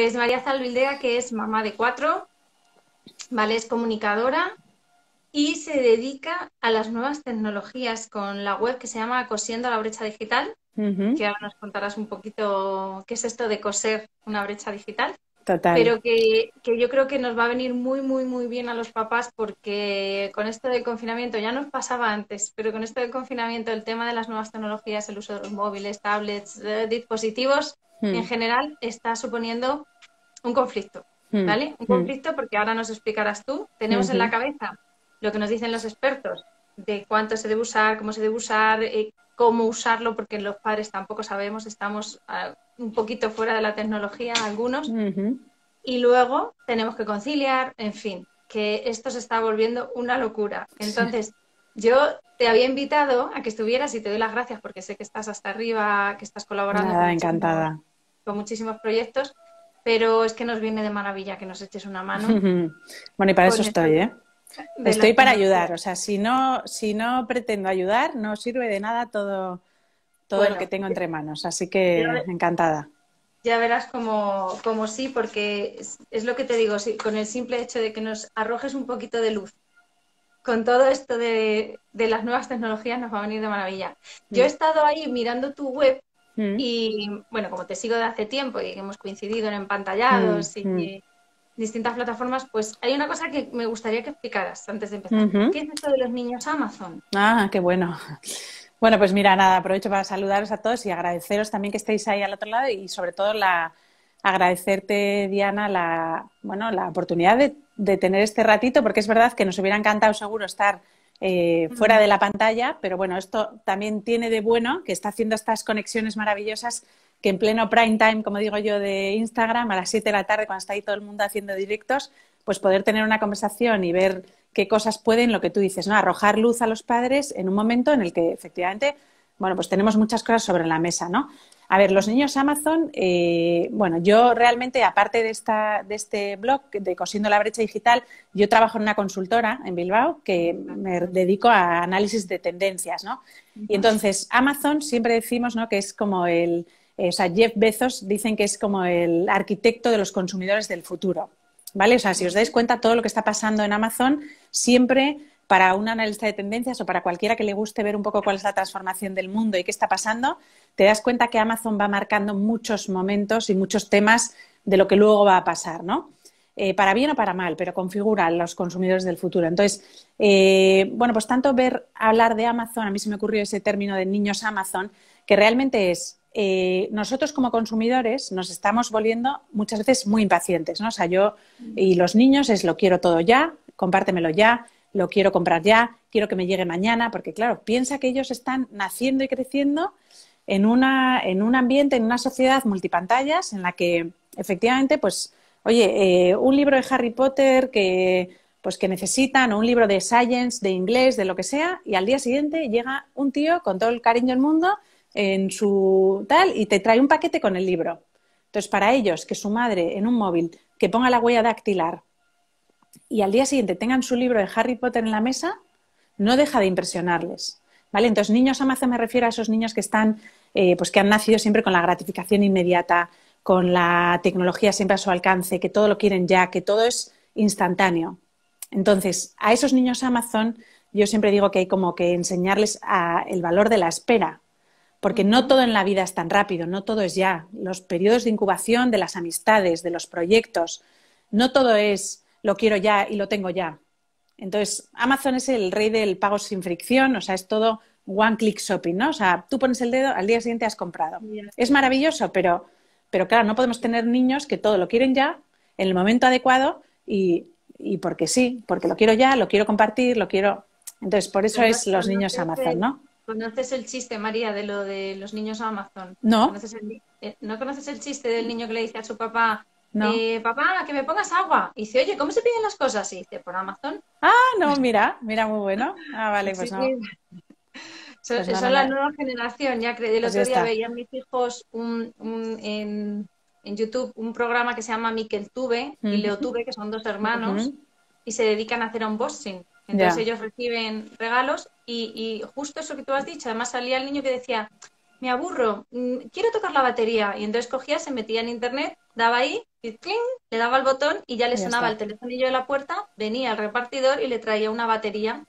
Pues María Zalvildea, que es mamá de cuatro, ¿vale? Es comunicadora y se dedica a las nuevas tecnologías con la web que se llama Cosiendo la brecha digital, que ahora nos contarás un poquito qué es esto de coser una brecha digital. Total. Pero que, yo creo que nos va a venir muy, muy, muy bien a los papás porque con esto del confinamiento, ya nos pasaba antes, pero con esto del confinamiento, el tema de las nuevas tecnologías, el uso de los móviles, tablets, eh, dispositivos, Hmm. en general está suponiendo un conflicto, hmm. ¿vale? Un hmm. conflicto porque ahora nos explicarás tú. Tenemos en la cabeza lo que nos dicen los expertos de cuánto se debe usar, cómo se debe usar, eh, cómo usarlo, porque los padres tampoco sabemos, estamos ah, un poquito fuera de la tecnología algunos. Y luego tenemos que conciliar, en fin, que esto se está volviendo una locura. Entonces, yo te había invitado a que estuvieras y te doy las gracias porque sé que estás hasta arriba, que estás colaborando. encantada muchísimos proyectos, pero es que nos viene de maravilla que nos eches una mano. bueno, y para eso estoy, ¿eh? Estoy para ayudar, o sea, si no, si no pretendo ayudar, no sirve de nada todo, todo lo que tengo entre manos, así que encantada. Ya verás como, como sí, porque es, lo que te digo, con el simple hecho de que nos arrojes un poquito de luz con todo esto de, de, las nuevas tecnologías nos va a venir de maravilla. Yo he mm. estado ahí mirando tu web Mm. Y bueno, como te sigo de hace tiempo y hemos coincidido en empantallados mm, y mm. distintas plataformas, pues hay una cosa que me gustaría que explicaras antes de empezar. ¿Qué es esto de los niños Amazon? Ah, qué bueno. Bueno, pues mira, nada, aprovecho para saludaros a todos y agradeceros también que estéis ahí al otro lado y sobre todo la agradecerte, Diana, la, bueno, la oportunidad de, de tener este ratito, porque es verdad que nos hubiera encantado seguro estar eh, fuera de la pantalla, pero bueno, esto también tiene de bueno que está haciendo estas conexiones maravillosas que en pleno prime time, como digo yo, de Instagram, a las 7 de la tarde, cuando está ahí todo el mundo haciendo directos, pues poder tener una conversación y ver qué cosas pueden, lo que tú dices, ¿no? Arrojar luz a los padres en un momento en el que efectivamente, bueno, pues tenemos muchas cosas sobre la mesa, ¿no? A ver, los niños Amazon, eh, bueno, yo realmente, aparte de, esta, de este blog de Cosiendo la Brecha Digital, yo trabajo en una consultora en Bilbao que me dedico a análisis de tendencias, ¿no? Y entonces, Amazon siempre decimos, ¿no? Que es como el, eh, o sea, Jeff Bezos dicen que es como el arquitecto de los consumidores del futuro, ¿vale? O sea, si os dais cuenta, todo lo que está pasando en Amazon siempre para un analista de tendencias o para cualquiera que le guste ver un poco cuál es la transformación del mundo y qué está pasando, te das cuenta que Amazon va marcando muchos momentos y muchos temas de lo que luego va a pasar, ¿no? Eh, para bien o para mal, pero configura a los consumidores del futuro. Entonces, eh, bueno, pues tanto ver hablar de Amazon, a mí se me ocurrió ese término de niños Amazon, que realmente es eh, nosotros como consumidores nos estamos volviendo muchas veces muy impacientes, ¿no? O sea, yo y los niños es lo quiero todo ya, compártemelo ya, lo quiero comprar ya, quiero que me llegue mañana, porque claro, piensa que ellos están naciendo y creciendo en, un ambiente, en una sociedad multipantallas en la que efectivamente, pues, oye, eh, un libro de Harry Potter que pues que necesitan o un libro de science, de inglés, de lo que sea, y al día siguiente llega un tío con todo el cariño del mundo en su tal y te trae un paquete con el libro. Entonces, para ellos, que su madre en un móvil, que ponga la huella dactilar, y al día siguiente tengan su libro de Harry Potter en la mesa, no deja de impresionarles. ¿Vale? Entonces, niños Amazon me refiero a esos niños que están, eh, pues que han nacido siempre con la gratificación inmediata, con la tecnología siempre a su alcance, que todo lo quieren ya, que todo es instantáneo. Entonces, a esos niños Amazon, yo siempre digo que hay como que enseñarles el valor de la espera, porque no todo en la vida es tan rápido, no todo es ya. Los periodos de incubación de las amistades, de los proyectos, no todo es lo quiero ya y lo tengo ya. Entonces, Amazon es el rey del pago sin fricción, o sea, es todo one click shopping, ¿no? O sea, tú pones el dedo, al día siguiente has comprado. Es maravilloso, pero, claro, no podemos tener niños que todo lo quieren ya, en el momento adecuado y, porque sí, porque lo quiero ya, lo quiero compartir, lo quiero. Entonces, por eso es los niños Amazon, ¿no? ¿Conoces el chiste, María, de lo de los niños Amazon? No. Eh, ¿No conoces el chiste del niño que le dice a su papá, papá, que me pongas agua. Y dice, oye, ¿cómo se piden las cosas? Y dice, por Amazon. Ah, no, mira, mira, muy bueno. Ah, vale, pues no. Pues son, la nueva generación, ya El pues otro día a mis hijos un, en, YouTube un programa que se llama Miquel Tuve y Leo Tube, que son dos hermanos, y se dedican a hacer unboxing. Entonces ellos reciben regalos y, y justo eso que tú has dicho, además salía el niño que decía, me aburro, mm, quiero tocar la batería. Y entonces cogía, se metía en internet daba ahí, le daba el botón y ya le sonaba el telefonillo de la puerta, venía el repartidor y le traía una batería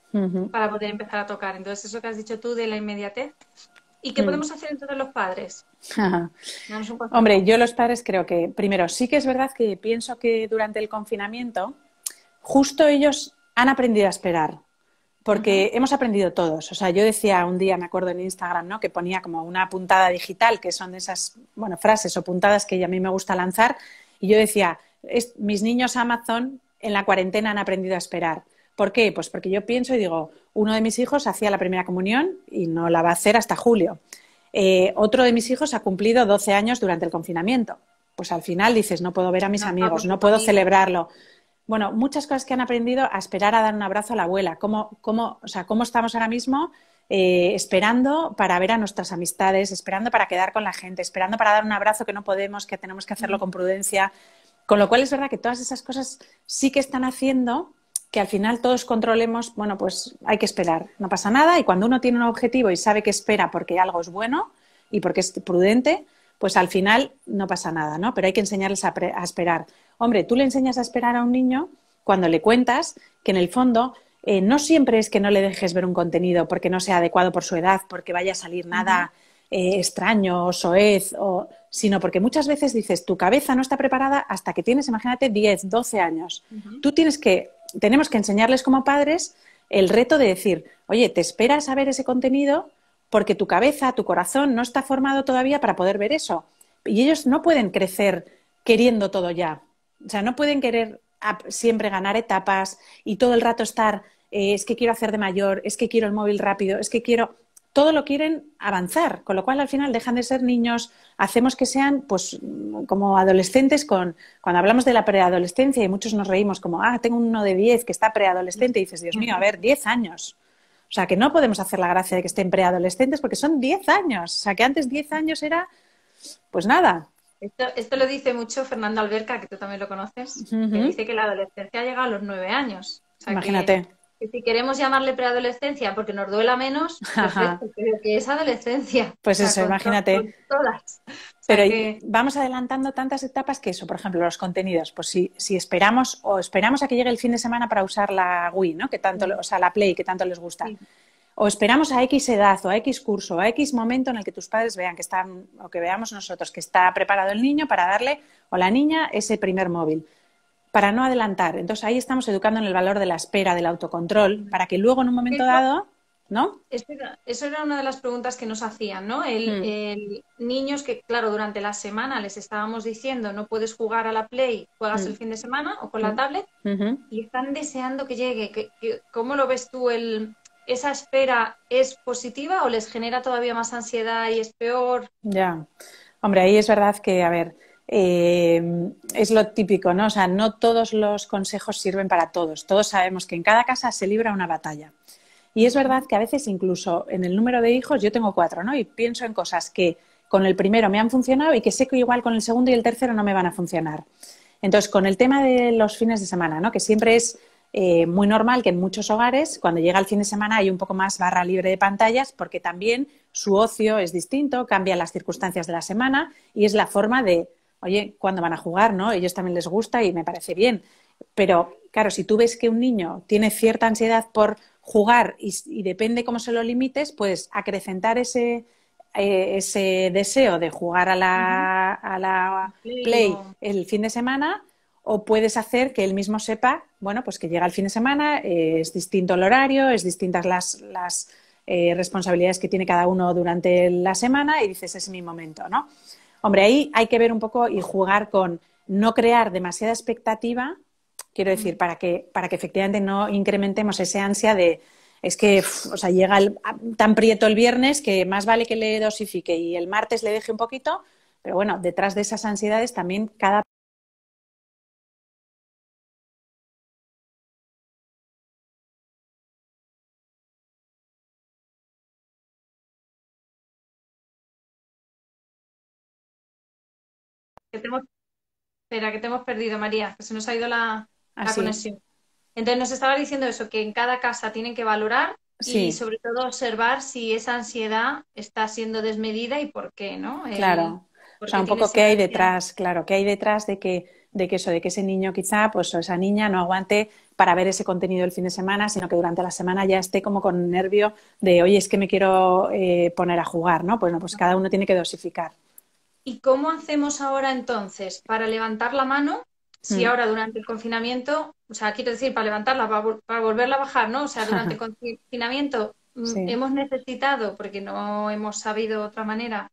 para poder empezar a tocar. Entonces, eso que has dicho tú de la inmediatez. ¿Y qué mm. podemos hacer entonces los padres? Hombre, yo los padres creo que, primero, sí que es verdad que pienso que durante el confinamiento, justo ellos han aprendido a esperar porque hemos aprendido todos. O sea, yo decía un día, me acuerdo en Instagram, ¿no? Que ponía como una puntada digital, que son esas, bueno, frases o puntadas que a mí me gusta lanzar. Y yo decía, mis niños Amazon en la cuarentena han aprendido a esperar. ¿Por qué? Pues porque yo pienso y digo, uno de mis hijos hacía la primera comunión y no la va a hacer hasta julio. Eh, otro de mis hijos ha cumplido 12 años durante el confinamiento. Pues al final dices, no puedo ver a mis amigos, pues no puedo celebrarlo bueno, muchas cosas que han aprendido a esperar a dar un abrazo a la abuela, cómo, cómo, o sea, cómo estamos ahora mismo eh, esperando para ver a nuestras amistades, esperando para quedar con la gente, esperando para dar un abrazo que no podemos, que tenemos que hacerlo con prudencia. Con lo cual es verdad que todas esas cosas sí que están haciendo que al final todos controlemos, bueno, pues hay que esperar, no pasa nada, y cuando uno tiene un objetivo y sabe que espera porque algo es bueno y porque es prudente, pues al final no pasa nada, ¿no? Pero hay que enseñarles a esperar. Hombre, tú le enseñas a esperar a un niño cuando le cuentas que en el fondo eh, no siempre es que no le dejes ver un contenido porque no sea adecuado por su edad, porque vaya a salir nada eh, extraño o soez, o... sino porque muchas veces dices, tu cabeza no está preparada hasta que tienes, imagínate, 10, 12 años. Tú tienes que, tenemos que enseñarles como padres el reto de decir, oye, te esperas a ver ese contenido porque tu cabeza, tu corazón no está formado todavía para poder ver eso. Y ellos no pueden crecer queriendo todo ya. O sea, no pueden querer siempre ganar etapas y todo el rato estar, eh, es que quiero hacer de mayor, es que quiero el móvil rápido, es que quiero... Todo lo quieren avanzar, con lo cual al final dejan de ser niños, hacemos que sean pues como adolescentes con, cuando hablamos de la preadolescencia y muchos nos reímos como, ah, tengo uno de 10 que está preadolescente y dices, Dios mío, a ver, 10 años. O sea, que no podemos hacer la gracia de que estén preadolescentes porque son 10 años. O sea, que antes 10 años era, pues nada, esto, esto, lo dice mucho Fernando Alberca, que tú también lo conoces, que dice que la adolescencia llega a los nueve años. Imagínate. Que, si queremos llamarle preadolescencia porque nos duela menos, pues creo que es adolescencia. Pues eso, imagínate. todas. Pero vamos adelantando tantas etapas que eso, por ejemplo, los contenidos. Pues si, si esperamos o esperamos a que llegue el fin de semana para usar la Wii, ¿no? Que tanto, o sea, la Play, que tanto les gusta o esperamos a X edad o a X curso o a X momento en el que tus padres vean que están, o que veamos nosotros que está preparado el niño para darle o la niña ese primer móvil, para no adelantar. Entonces ahí estamos educando en el valor de la espera, del autocontrol, para que luego en un momento dado ¿no? eso era una de las preguntas que nos hacían, ¿no? Mm. El, niños que, claro, durante la semana les estábamos diciendo no puedes jugar a la Play, juegas mm. el fin de semana o con la mm. tablet, y están deseando que llegue. ¿Cómo lo ves tú el, ¿esa espera es positiva o les genera todavía más ansiedad y es peor? Ya, hombre, ahí es verdad que, a ver, eh, es lo típico, ¿no? O sea, no todos los consejos sirven para todos. Todos sabemos que en cada casa se libra una batalla. Y es verdad que a veces incluso en el número de hijos, yo tengo cuatro, ¿no? Y pienso en cosas que con el primero me han funcionado y que sé que igual con el segundo y el tercero no me van a funcionar. Entonces, con el tema de los fines de semana, ¿no? Que siempre es eh, muy normal que en muchos hogares, cuando llega el fin de semana, hay un poco más barra libre de pantallas, porque también su ocio es distinto, cambian las circunstancias de la semana y es la forma de, oye, ¿cuándo van a jugar? ¿no? Ellos también les gusta y me parece bien. Pero claro, si tú ves que un niño tiene cierta ansiedad por jugar y, depende cómo se lo limites, puedes acrecentar eh, ese, deseo de jugar a a la play el fin de semana o puedes hacer que él mismo sepa bueno, pues que llega el fin de semana, eh, es distinto el horario, es distintas las, eh, responsabilidades que tiene cada uno durante la semana y dices, es mi momento, ¿no? Hombre, ahí hay que ver un poco y jugar con no crear demasiada expectativa, quiero decir, para que, para que efectivamente no incrementemos esa ansia de, es que, o sea, llega ah, tan prieto el viernes que más vale que le dosifique y el martes le deje un poquito, pero bueno, detrás de esas ansiedades también cada espera, que te hemos perdido, María, que se nos ha ido la, ah, conexión. Entonces nos estaba diciendo eso, que en cada casa tienen que valorar y sobre todo observar si esa ansiedad está siendo desmedida y por qué, ¿no? Eh, claro. o sea, un poco qué hay detrás, claro, qué hay detrás de que, de que eso, de que ese niño quizá, pues o esa niña no aguante para ver ese contenido el fin de semana, sino que durante la semana ya esté como con nervio de, oye, es que me quiero eh, poner a jugar, ¿no? Pues no, pues cada uno tiene que dosificar. ¿Y cómo hacemos ahora entonces para levantar la mano? Si mm. ahora durante el confinamiento, o sea, quiero decir, para levantarla, para, volverla a bajar, ¿no? O sea, durante el confinamiento mm, hemos necesitado, porque no hemos sabido otra manera,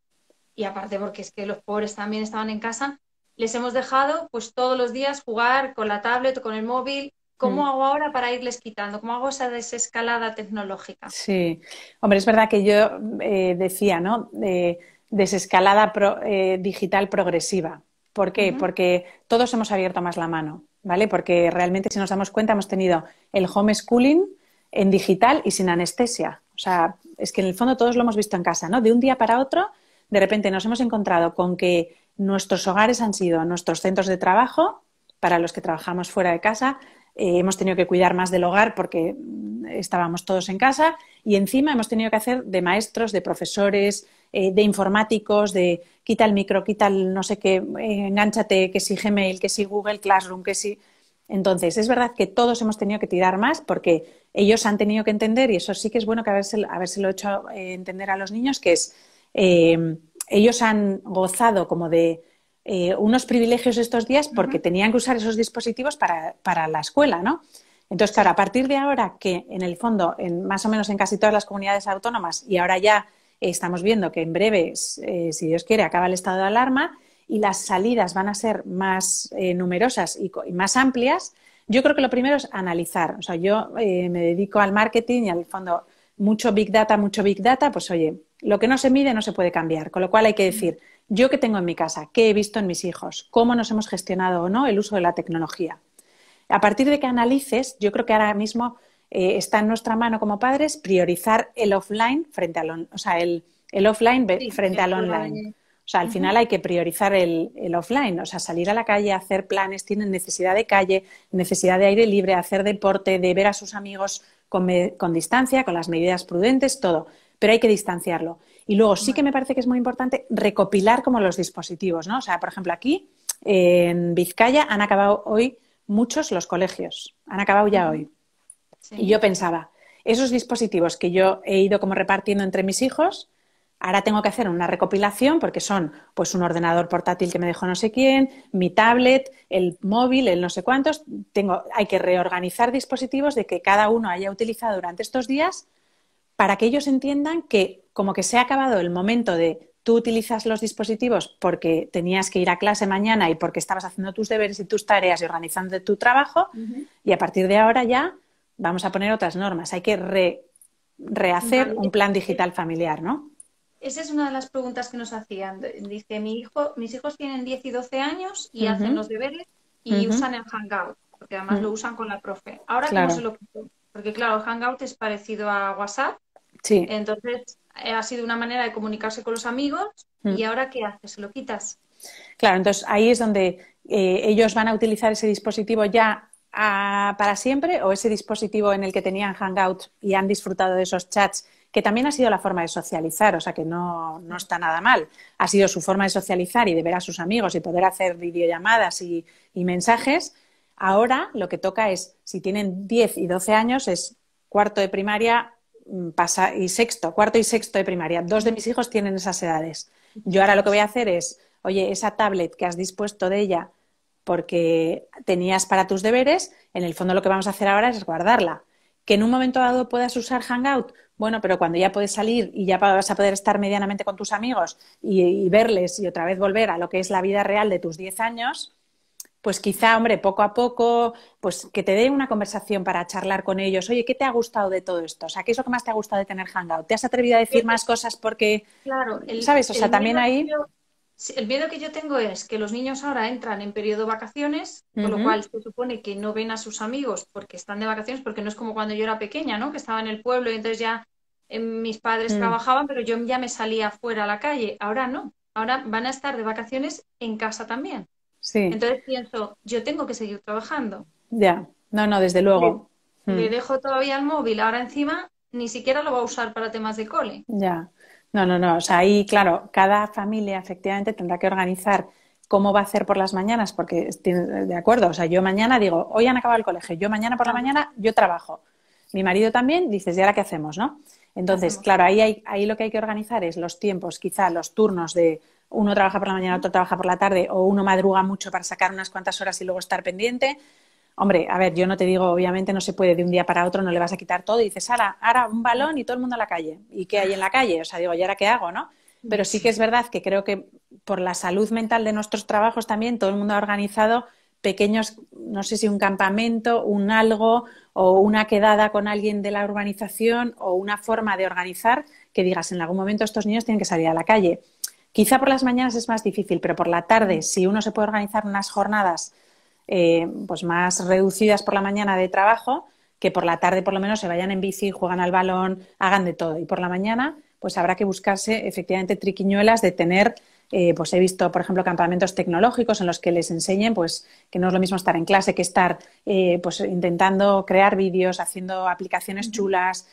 y aparte porque es que los pobres también estaban en casa, les hemos dejado pues todos los días jugar con la tablet o con el móvil. ¿Cómo mm. hago ahora para irles quitando? ¿Cómo hago esa desescalada tecnológica? Sí, hombre, es verdad que yo eh, decía, ¿no? Eh, desescalada eh, digital progresiva. ¿Por qué? Porque todos hemos abierto más la mano, ¿vale? Porque realmente, si nos damos cuenta, hemos tenido el homeschooling en digital y sin anestesia. O sea, es que en el fondo todos lo hemos visto en casa, ¿no? De un día para otro, de repente nos hemos encontrado con que nuestros hogares han sido nuestros centros de trabajo, para los que trabajamos fuera de casa, eh, hemos tenido que cuidar más del hogar porque mm, estábamos todos en casa y encima hemos tenido que hacer de maestros, de profesores, eh, de informáticos, de quita el micro, quita el no sé qué, eh, enganchate, que si Gmail, que si Google Classroom, que si... Entonces, es verdad que todos hemos tenido que tirar más porque ellos han tenido que entender, y eso sí que es bueno que habérselo, hecho eh, entender a los niños, que es, em, ellos han gozado como de eh, unos privilegios estos días porque tenían que usar esos dispositivos para, para la escuela, ¿no? Entonces, claro, a partir de ahora que en el fondo, en, más o menos en casi todas las comunidades autónomas y ahora ya Estamos viendo que en breve, eh, si Dios quiere, acaba el estado de alarma y las salidas van a ser más eh, numerosas y, más amplias. Yo creo que lo primero es analizar. O sea, yo eh, me dedico al marketing y al fondo mucho big data, mucho big data, pues oye, lo que no se mide no se puede cambiar. Con lo cual hay que decir, yo qué tengo en mi casa, qué he visto en mis hijos, cómo nos hemos gestionado o no el uso de la tecnología. A partir de que analices, yo creo que ahora mismo eh, está en nuestra mano como padres priorizar el offline frente al o sea, el, el offline frente al online. O sea, al final hay que priorizar el, el, offline, o sea, salir a la calle, hacer planes, tienen necesidad de calle, necesidad de aire libre, hacer deporte, de ver a sus amigos con, con distancia, con las medidas prudentes, todo. Pero hay que distanciarlo. Y luego sí que me parece que es muy importante recopilar como los dispositivos, ¿no? O sea, por ejemplo, aquí en Vizcaya han acabado hoy muchos los colegios, han acabado ya hoy. Y yo pensaba, esos dispositivos que yo he ido como repartiendo entre mis hijos, ahora tengo que hacer una recopilación porque son pues un ordenador portátil que me dejó no sé quién, mi tablet, el móvil, el no sé cuántos, tengo hay que reorganizar dispositivos de que cada uno haya utilizado durante estos días para que ellos entiendan que como que se ha acabado el momento de tú utilizas los dispositivos porque tenías que ir a clase mañana y porque estabas haciendo tus deberes y tus tareas y organizando tu trabajo y a partir de ahora ya vamos a poner otras normas, hay que rehacer un plan digital familiar, ¿no? Esa es una de las preguntas que nos hacían. Dice, mi hijo, mis hijos tienen 10 y 12 años y hacen los deberes y usan el Hangout, porque además lo mm. usan con la profe. Ahora, claro. ¿cómo se lo Porque claro, el Hangout es parecido a WhatsApp. Sí. Entonces, eh, ha sido una manera de comunicarse con los amigos y mm. ahora, ¿qué haces? ¿Lo quitas? Claro, entonces ahí es donde eh, ellos van a utilizar ese dispositivo ya para siempre o ese dispositivo en el que tenían Hangout y han disfrutado de esos chats, que también ha sido la forma de socializar, o sea que no, está nada mal. Ha sido su forma de socializar y de ver a sus amigos y poder hacer videollamadas y, mensajes. Ahora lo que toca es, si tienen 10 y 12 años, es cuarto de primaria mm, y sexto, cuarto y sexto de primaria. Dos de mis hijos tienen esas edades. Yo ahora lo que voy a hacer es, oye, esa tablet que has dispuesto de ella, porque tenías para tus deberes, en el fondo lo que vamos a hacer ahora es guardarla. Que en un momento dado puedas usar Hangout, bueno, pero cuando ya puedes salir y ya vas a poder estar medianamente con tus amigos y, verles y otra vez volver a lo que es la vida real de tus 10 años, pues quizá, hombre, poco a poco, pues que te dé una conversación para charlar con ellos. Oye, ¿qué te ha gustado de todo esto? O sea, ¿qué es lo que más te ha gustado de tener Hangout? ¿Te has atrevido a decir más cosas porque... Claro, ¿sabes? O sea, también ahí el miedo que yo tengo es que los niños ahora entran en periodo de vacaciones, con lo cual se supone que no ven a sus amigos porque están de vacaciones, porque no es como cuando yo era pequeña, ¿no? Que estaba en el pueblo y entonces ya eh, mis padres mm. trabajaban, pero yo ya me salía fuera a la calle. Ahora no. Ahora van a estar de vacaciones en casa también. Sí. Entonces pienso, yo tengo que seguir trabajando. Ya. No, no, desde luego. Le, le mm. dejo todavía el móvil. Ahora encima ni siquiera lo va a usar para temas de cole. Ya. No, no, no. O sea, ahí, claro, cada familia efectivamente tendrá que organizar cómo va a hacer por las mañanas, porque de acuerdo, o sea, yo mañana digo, hoy han acabado el colegio, yo mañana por la mañana yo trabajo. Mi marido también, dices, ¿y ahora qué hacemos, no? Entonces, claro, ahí, hay, ahí lo que hay que organizar es los tiempos, quizá los turnos de uno trabaja por la mañana, otro trabaja por la tarde, o uno madruga mucho para sacar unas cuantas horas y luego estar pendiente. Hombre, a ver, yo no te digo, obviamente no se puede de un día para otro, no le vas a quitar todo y dices, ahora, ahora un balón y todo el mundo a la calle. ¿Y qué hay en la calle? O sea, digo, ¿y ahora qué hago, no? Pero sí que es verdad que creo que por la salud mental de nuestros trabajos también todo el mundo ha organizado pequeños, no sé si un campamento, un algo o una quedada con alguien de la urbanización o una forma de organizar que digas, en algún momento estos niños tienen que salir a la calle. Quizá por las mañanas es más difícil, pero por la tarde, si uno se puede organizar unas jornadas eh, pues más reducidas por la mañana de trabajo, que por la tarde por lo menos se vayan en bici, juegan al balón, hagan de todo. Y por la mañana, pues habrá que buscarse efectivamente triquiñuelas de tener eh, pues he visto, por ejemplo, campamentos tecnológicos en los que les enseñen pues, que no es lo mismo estar en clase que estar eh, pues intentando crear vídeos, haciendo aplicaciones chulas,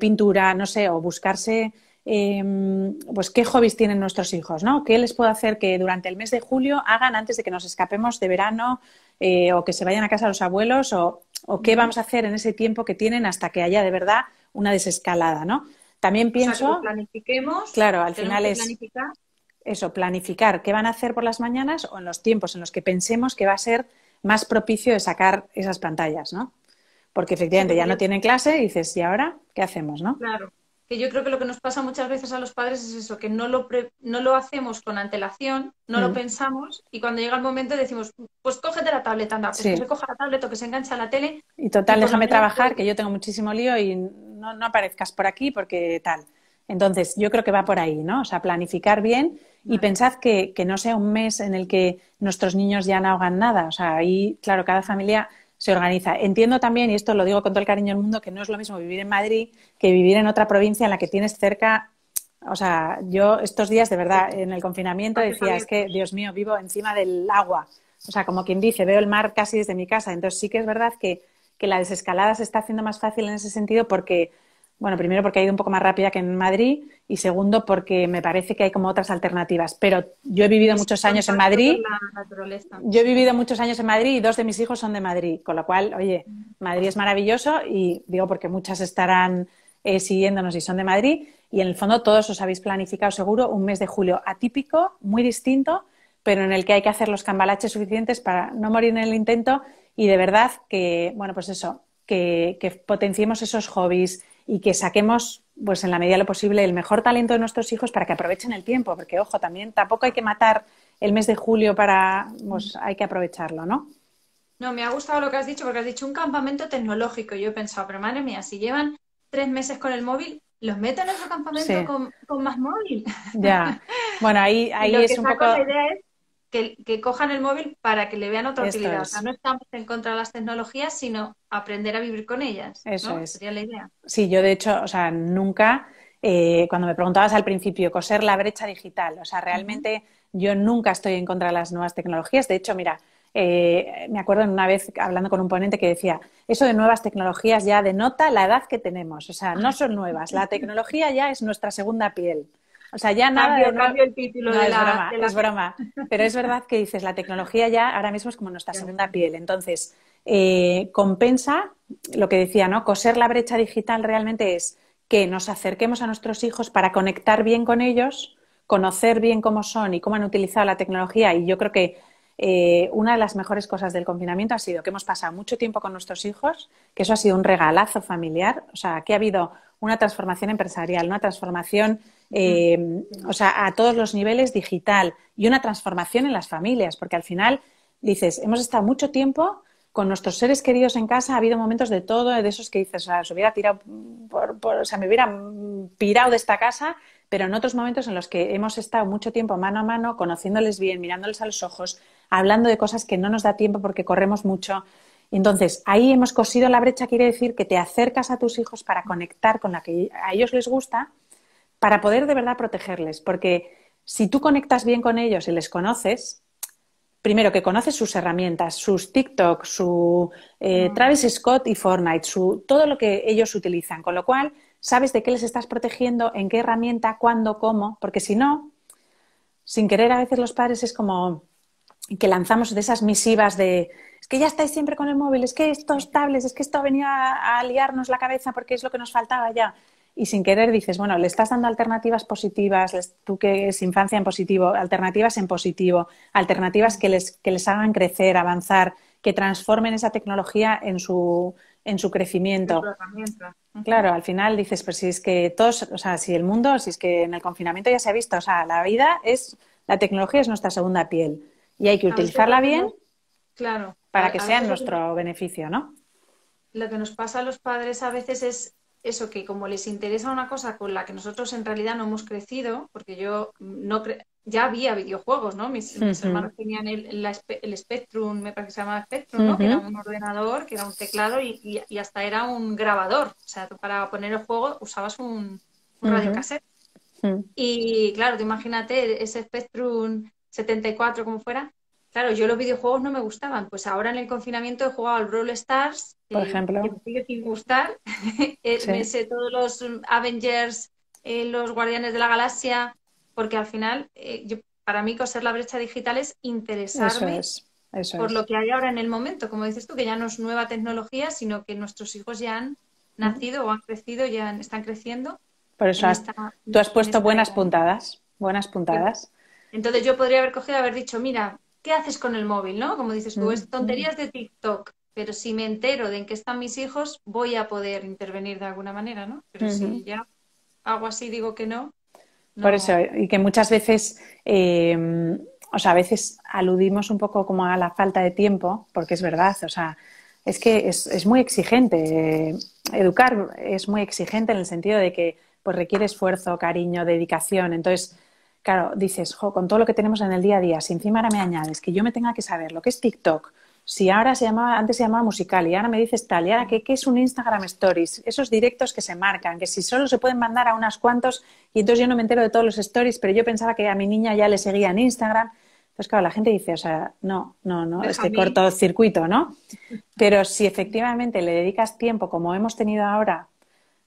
pintura, no sé, o buscarse em, pues qué hobbies tienen nuestros hijos, ¿no? ¿Qué les puedo hacer que durante el mes de julio hagan antes de que nos escapemos de verano eh, o que se vayan a casa los abuelos o, qué vamos a hacer en ese tiempo que tienen hasta que haya de verdad una desescalada, ¿no? También pienso... Claro, al final es... Eso, planificar qué van a hacer por las mañanas o en los tiempos en los que pensemos que va a ser más propicio de sacar esas pantallas, ¿no? Porque efectivamente ya no tienen clase y dices, ¿y ahora qué hacemos, no? Claro que yo creo que lo que nos pasa muchas veces a los padres es eso, que no lo, no lo hacemos con antelación, no lo mm. pensamos y cuando llega el momento decimos, pues cógete la tableta, anda, pues que se coja la tableta o que se engancha a la tele. Y total, déjame trabajar, que yo tengo muchísimo lío y no, aparezcas por aquí porque tal. Entonces, yo creo que va por ahí, ¿no? O sea, planificar bien y pensad que, que no sea un mes en el que nuestros niños ya no hagan nada. O sea, ahí, claro, cada familia se organiza. Entiendo también, y esto lo digo con todo el cariño del mundo, que no es lo mismo vivir en Madrid que vivir en otra provincia en la que tienes cerca. O sea, yo estos días, de verdad, en el confinamiento decía, es que, Dios mío, vivo encima del agua. O sea, como quien dice, veo el mar casi desde mi casa. Entonces sí que es verdad que, que la desescalada se está haciendo más fácil en ese sentido porque bueno, primero porque ha ido un poco más rápida que en Madrid y segundo porque me parece que hay como otras alternativas. Pero yo he vivido muchos años en Madrid. Yo he vivido muchos años en Madrid y dos de mis hijos son de Madrid, con lo cual, oye, Madrid es maravilloso y digo porque muchas estarán eh, siguiéndonos y son de Madrid. Y en el fondo todos os habéis planificado seguro un mes de julio atípico, muy distinto, pero en el que hay que hacer los cambalaches suficientes para no morir en el intento y de verdad que, bueno, pues eso, que potenciemos esos hobbies, y que saquemos, pues en la medida de lo posible, el mejor talento de nuestros hijos para que aprovechen el tiempo, porque ojo, también tampoco hay que matar el mes de julio para, pues mm. hay que aprovecharlo, ¿no? No, me ha gustado lo que has dicho, porque has dicho un campamento tecnológico. Yo he pensado, pero madre mía, si llevan tres meses con el móvil, los meto en otro campamento con, más móvil. Ya. Bueno, ahí, ahí es un poco que, cojan el móvil para que le vean otra utilidad. O sea, no estamos en contra de las tecnologías, sino aprender a vivir con ellas. Eso Sería la idea. Sí, yo de hecho, o sea, nunca, eh, cuando me preguntabas al principio, coser la brecha digital, o sea, realmente yo nunca estoy en contra de las nuevas tecnologías. De hecho, mira, eh, me acuerdo una vez hablando con un ponente que decía, eso de nuevas tecnologías ya denota la edad que tenemos, o sea, no son nuevas, la tecnología ya es nuestra segunda piel. O sea, ya nadie el título no, de, es la, broma, Es broma. Pero es verdad que dices, la tecnología ya ahora mismo es como nuestra segunda piel. Entonces, eh, compensa lo que decía, ¿no? Coser la brecha digital realmente es que nos acerquemos a nuestros hijos para conectar bien con ellos, conocer bien cómo son y cómo han utilizado la tecnología. Y yo creo que eh, una de las mejores cosas del confinamiento ha sido que hemos pasado mucho tiempo con nuestros hijos, que eso ha sido un regalazo familiar, o sea, que ha habido una transformación empresarial, una transformación, eh, o sea, a todos los niveles digital y una transformación en las familias, porque al final dices, hemos estado mucho tiempo con nuestros seres queridos en casa, ha habido momentos de todo, de esos que dices, o sea, hubiera tirado por, o sea, me hubiera pirado de esta casa, pero en otros momentos en los que hemos estado mucho tiempo mano a mano, conociéndoles bien, mirándoles a los ojos, hablando de cosas que no nos da tiempo porque corremos mucho. Entonces, ahí hemos cosido la brecha, quiere decir que te acercas a tus hijos para conectar con la que a ellos les gusta, para poder de verdad protegerles. Porque si tú conectas bien con ellos y les conoces, primero que conoces sus herramientas, sus TikTok, su eh, Travis Scott y Fortnite, su, todo lo que ellos utilizan, con lo cual sabes de qué les estás protegiendo, en qué herramienta, cuándo, cómo, porque si no, sin querer a veces los padres es como, que lanzamos de esas misivas de es que ya estáis siempre con el móvil, es que estos tablets, es que esto venía a, a liarnos la cabeza porque es lo que nos faltaba ya. Y sin querer dices, bueno, le estás dando alternativas positivas, tú que es infancia en positivo, alternativas en positivo, alternativas que les, que les hagan crecer, avanzar, que transformen esa tecnología en su, en su crecimiento. Claro, al final dices, pero pues si es que todos, o sea, si el mundo, si es que en el confinamiento ya se ha visto, o sea, la vida es, la tecnología es nuestra segunda piel. Y hay que utilizarla bien claro, para que sea en nuestro beneficio, ¿no? Lo que nos pasa a los padres a veces es eso, que como les interesa una cosa con la que nosotros en realidad no hemos crecido, porque yo no ya había videojuegos, ¿no? Mis, hermanos tenían el, Spectrum, me parece que se llamaba Spectrum, ¿no? Que era un ordenador, que era un teclado y, hasta era un grabador. O sea, para poner el juego usabas un, un Y claro, te imagínate ese Spectrum 74, como fuera. Claro, yo los videojuegos no me gustaban. Pues ahora en el confinamiento he jugado al Roll Stars. Por eh, ejemplo. me sigue sin gustar. Eh, sé todos los mm, Avengers, eh, los Guardianes de la Galaxia, porque al final, yo, para mí, coser la brecha digital es interesarme. por lo que hay ahora en el momento, como dices tú, que ya no es nueva tecnología, sino que nuestros hijos ya han nacido o han crecido, ya están creciendo. Por eso tú has puesto buenas puntadas, buenas puntadas. Entonces yo podría haber cogido y haber dicho, mira, ¿qué haces con el móvil? ¿no? Como dices tú, es tonterías de TikTok, pero si me entero de en qué están mis hijos, voy a poder intervenir de alguna manera, ¿no? Pero si ya hago así, digo que no, Por eso, y que muchas veces, em, o sea, a veces aludimos un poco como a la falta de tiempo, porque es verdad, o sea, es que es, muy exigente. Eh, educar es muy exigente en el sentido de que pues requiere esfuerzo, cariño, dedicación. Entonces, claro, dices, jo, con todo lo que tenemos en el día a día, si encima ahora me añades que yo me tenga que saber lo que es TikTok, si ahora se llamaba, antes se llamaba musical y ahora me dices tal, y ahora qué, es un Instagram Stories, esos directos que se marcan, que si solo se pueden mandar a unas cuantos y entonces yo no me entero de todos los stories, pero yo pensaba que a mi niña ya le seguía en Instagram. Entonces, claro, la gente dice, o sea, no, no, no, este cortocircuito, ¿no? Pero si efectivamente le dedicas tiempo, como hemos tenido ahora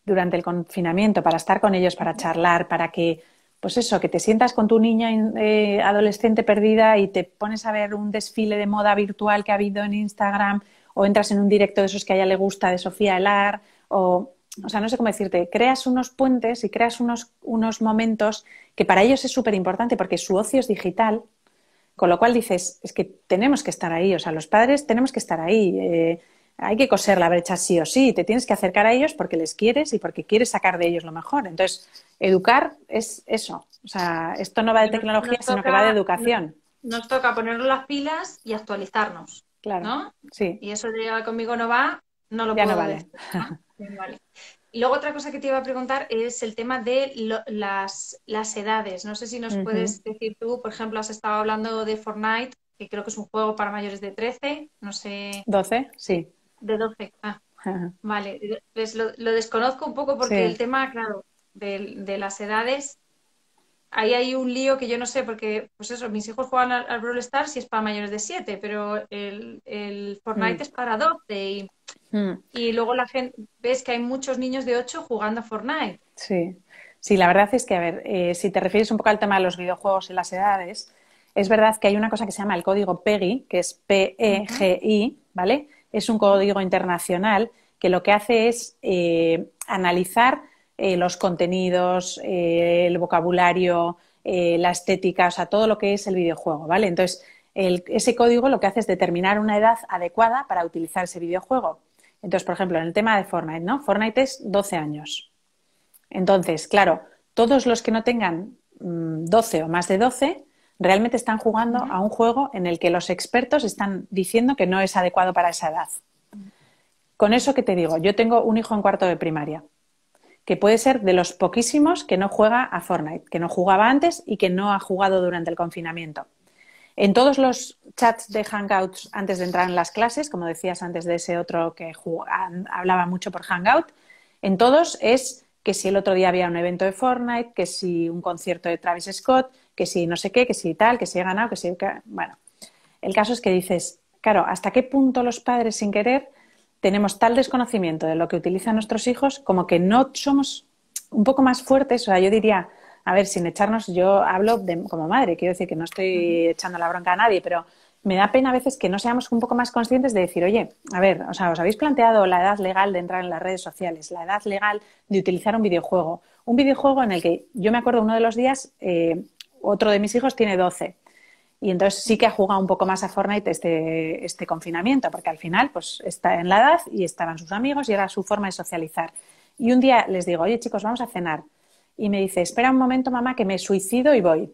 durante el confinamiento, para estar con ellos, para charlar, para que pues eso, que te sientas con tu niña eh, adolescente perdida y te pones a ver un desfile de moda virtual que ha habido en Instagram o entras en un directo de esos que a ella le gusta de Sofía Elar, o, o sea, no sé cómo decirte, creas unos puentes y creas unos, unos momentos que para ellos es súper importante porque su ocio es digital, con lo cual dices, es que tenemos que estar ahí, o sea, los padres tenemos que estar ahí. Eh, hay que coser la brecha sí o sí, te tienes que acercar a ellos porque les quieres y porque quieres sacar de ellos lo mejor. Entonces, educar es eso. O sea, esto no va de tecnología, sino que va de educación. Nos toca ponernos las pilas y actualizarnos. Claro. ¿no? Sí. Y eso de conmigo no va, no lo ya No vale. vale. Y luego otra cosa que te iba a preguntar es el tema de las, edades. No sé si nos puedes decir tú, por ejemplo, has estado hablando de Fortnite, que creo que es un juego para mayores de 13, no sé. 12, sí. De 12, ah. vale, pues lo, desconozco un poco porque el tema, claro, de, las edades, ahí hay un lío que yo no sé, porque, pues eso, mis hijos juegan al, Brawl Stars y es para mayores de 7, pero el, el Fortnite mm. es para 12 mm. y, luego la gente, ves que hay muchos niños de 8 jugando a Fortnite. Sí, sí, la verdad es que, a ver, eh, si te refieres un poco al tema de los videojuegos y las edades, es verdad que hay una cosa que se llama el código PEGI, que es P-E-G-I, ¿vale? es un código internacional que lo que hace es eh, analizar eh, los contenidos, eh, el vocabulario, la estética, o sea, todo lo que es el videojuego, ¿vale? Entonces, ese código lo que hace es determinar una edad adecuada para utilizar ese videojuego. Entonces, por ejemplo, en el tema de Fortnite, ¿no? Fortnite es 12 años. Entonces, claro, todos los que no tengan 12 mm, o más de 12 realmente están jugando a un juego en el que los expertos están diciendo que no es adecuado para esa edad. Con eso que te digo, yo tengo un hijo en cuarto de primaria, que puede ser de los poquísimos que no juega a Fortnite, que no jugaba antes y que no ha jugado durante el confinamiento. En todos los chats de Hangouts antes de entrar en las clases, como decías antes de ese otro que hablaba mucho por Hangout, en todos es que si el otro día había un evento de Fortnite, que si un concierto de Travis Scott, que si no sé qué, que si tal, que si he ganado, que si... Bueno, el caso es que dices, claro, ¿hasta qué punto los padres sin querer tenemos tal desconocimiento de lo que utilizan nuestros hijos como que no somos un poco más fuertes? O sea, yo diría, a ver, sin echarnos, yo hablo como madre, quiero decir que no estoy echando la bronca a nadie, pero me da pena a veces que no seamos un poco más conscientes de decir, oye, a ver, o sea, os habéis planteado la edad legal de entrar en las redes sociales, la edad legal de utilizar un videojuego. Un videojuego en el que yo me acuerdo uno de los días, eh, otro de mis hijos tiene 12. Y entonces sí que ha jugado un poco más a Fortnite este, este, confinamiento, porque al final pues está en la edad y estaban sus amigos y era su forma de socializar. Y un día les digo, oye chicos, vamos a cenar. Y me dice, espera un momento mamá que me suicido y voy.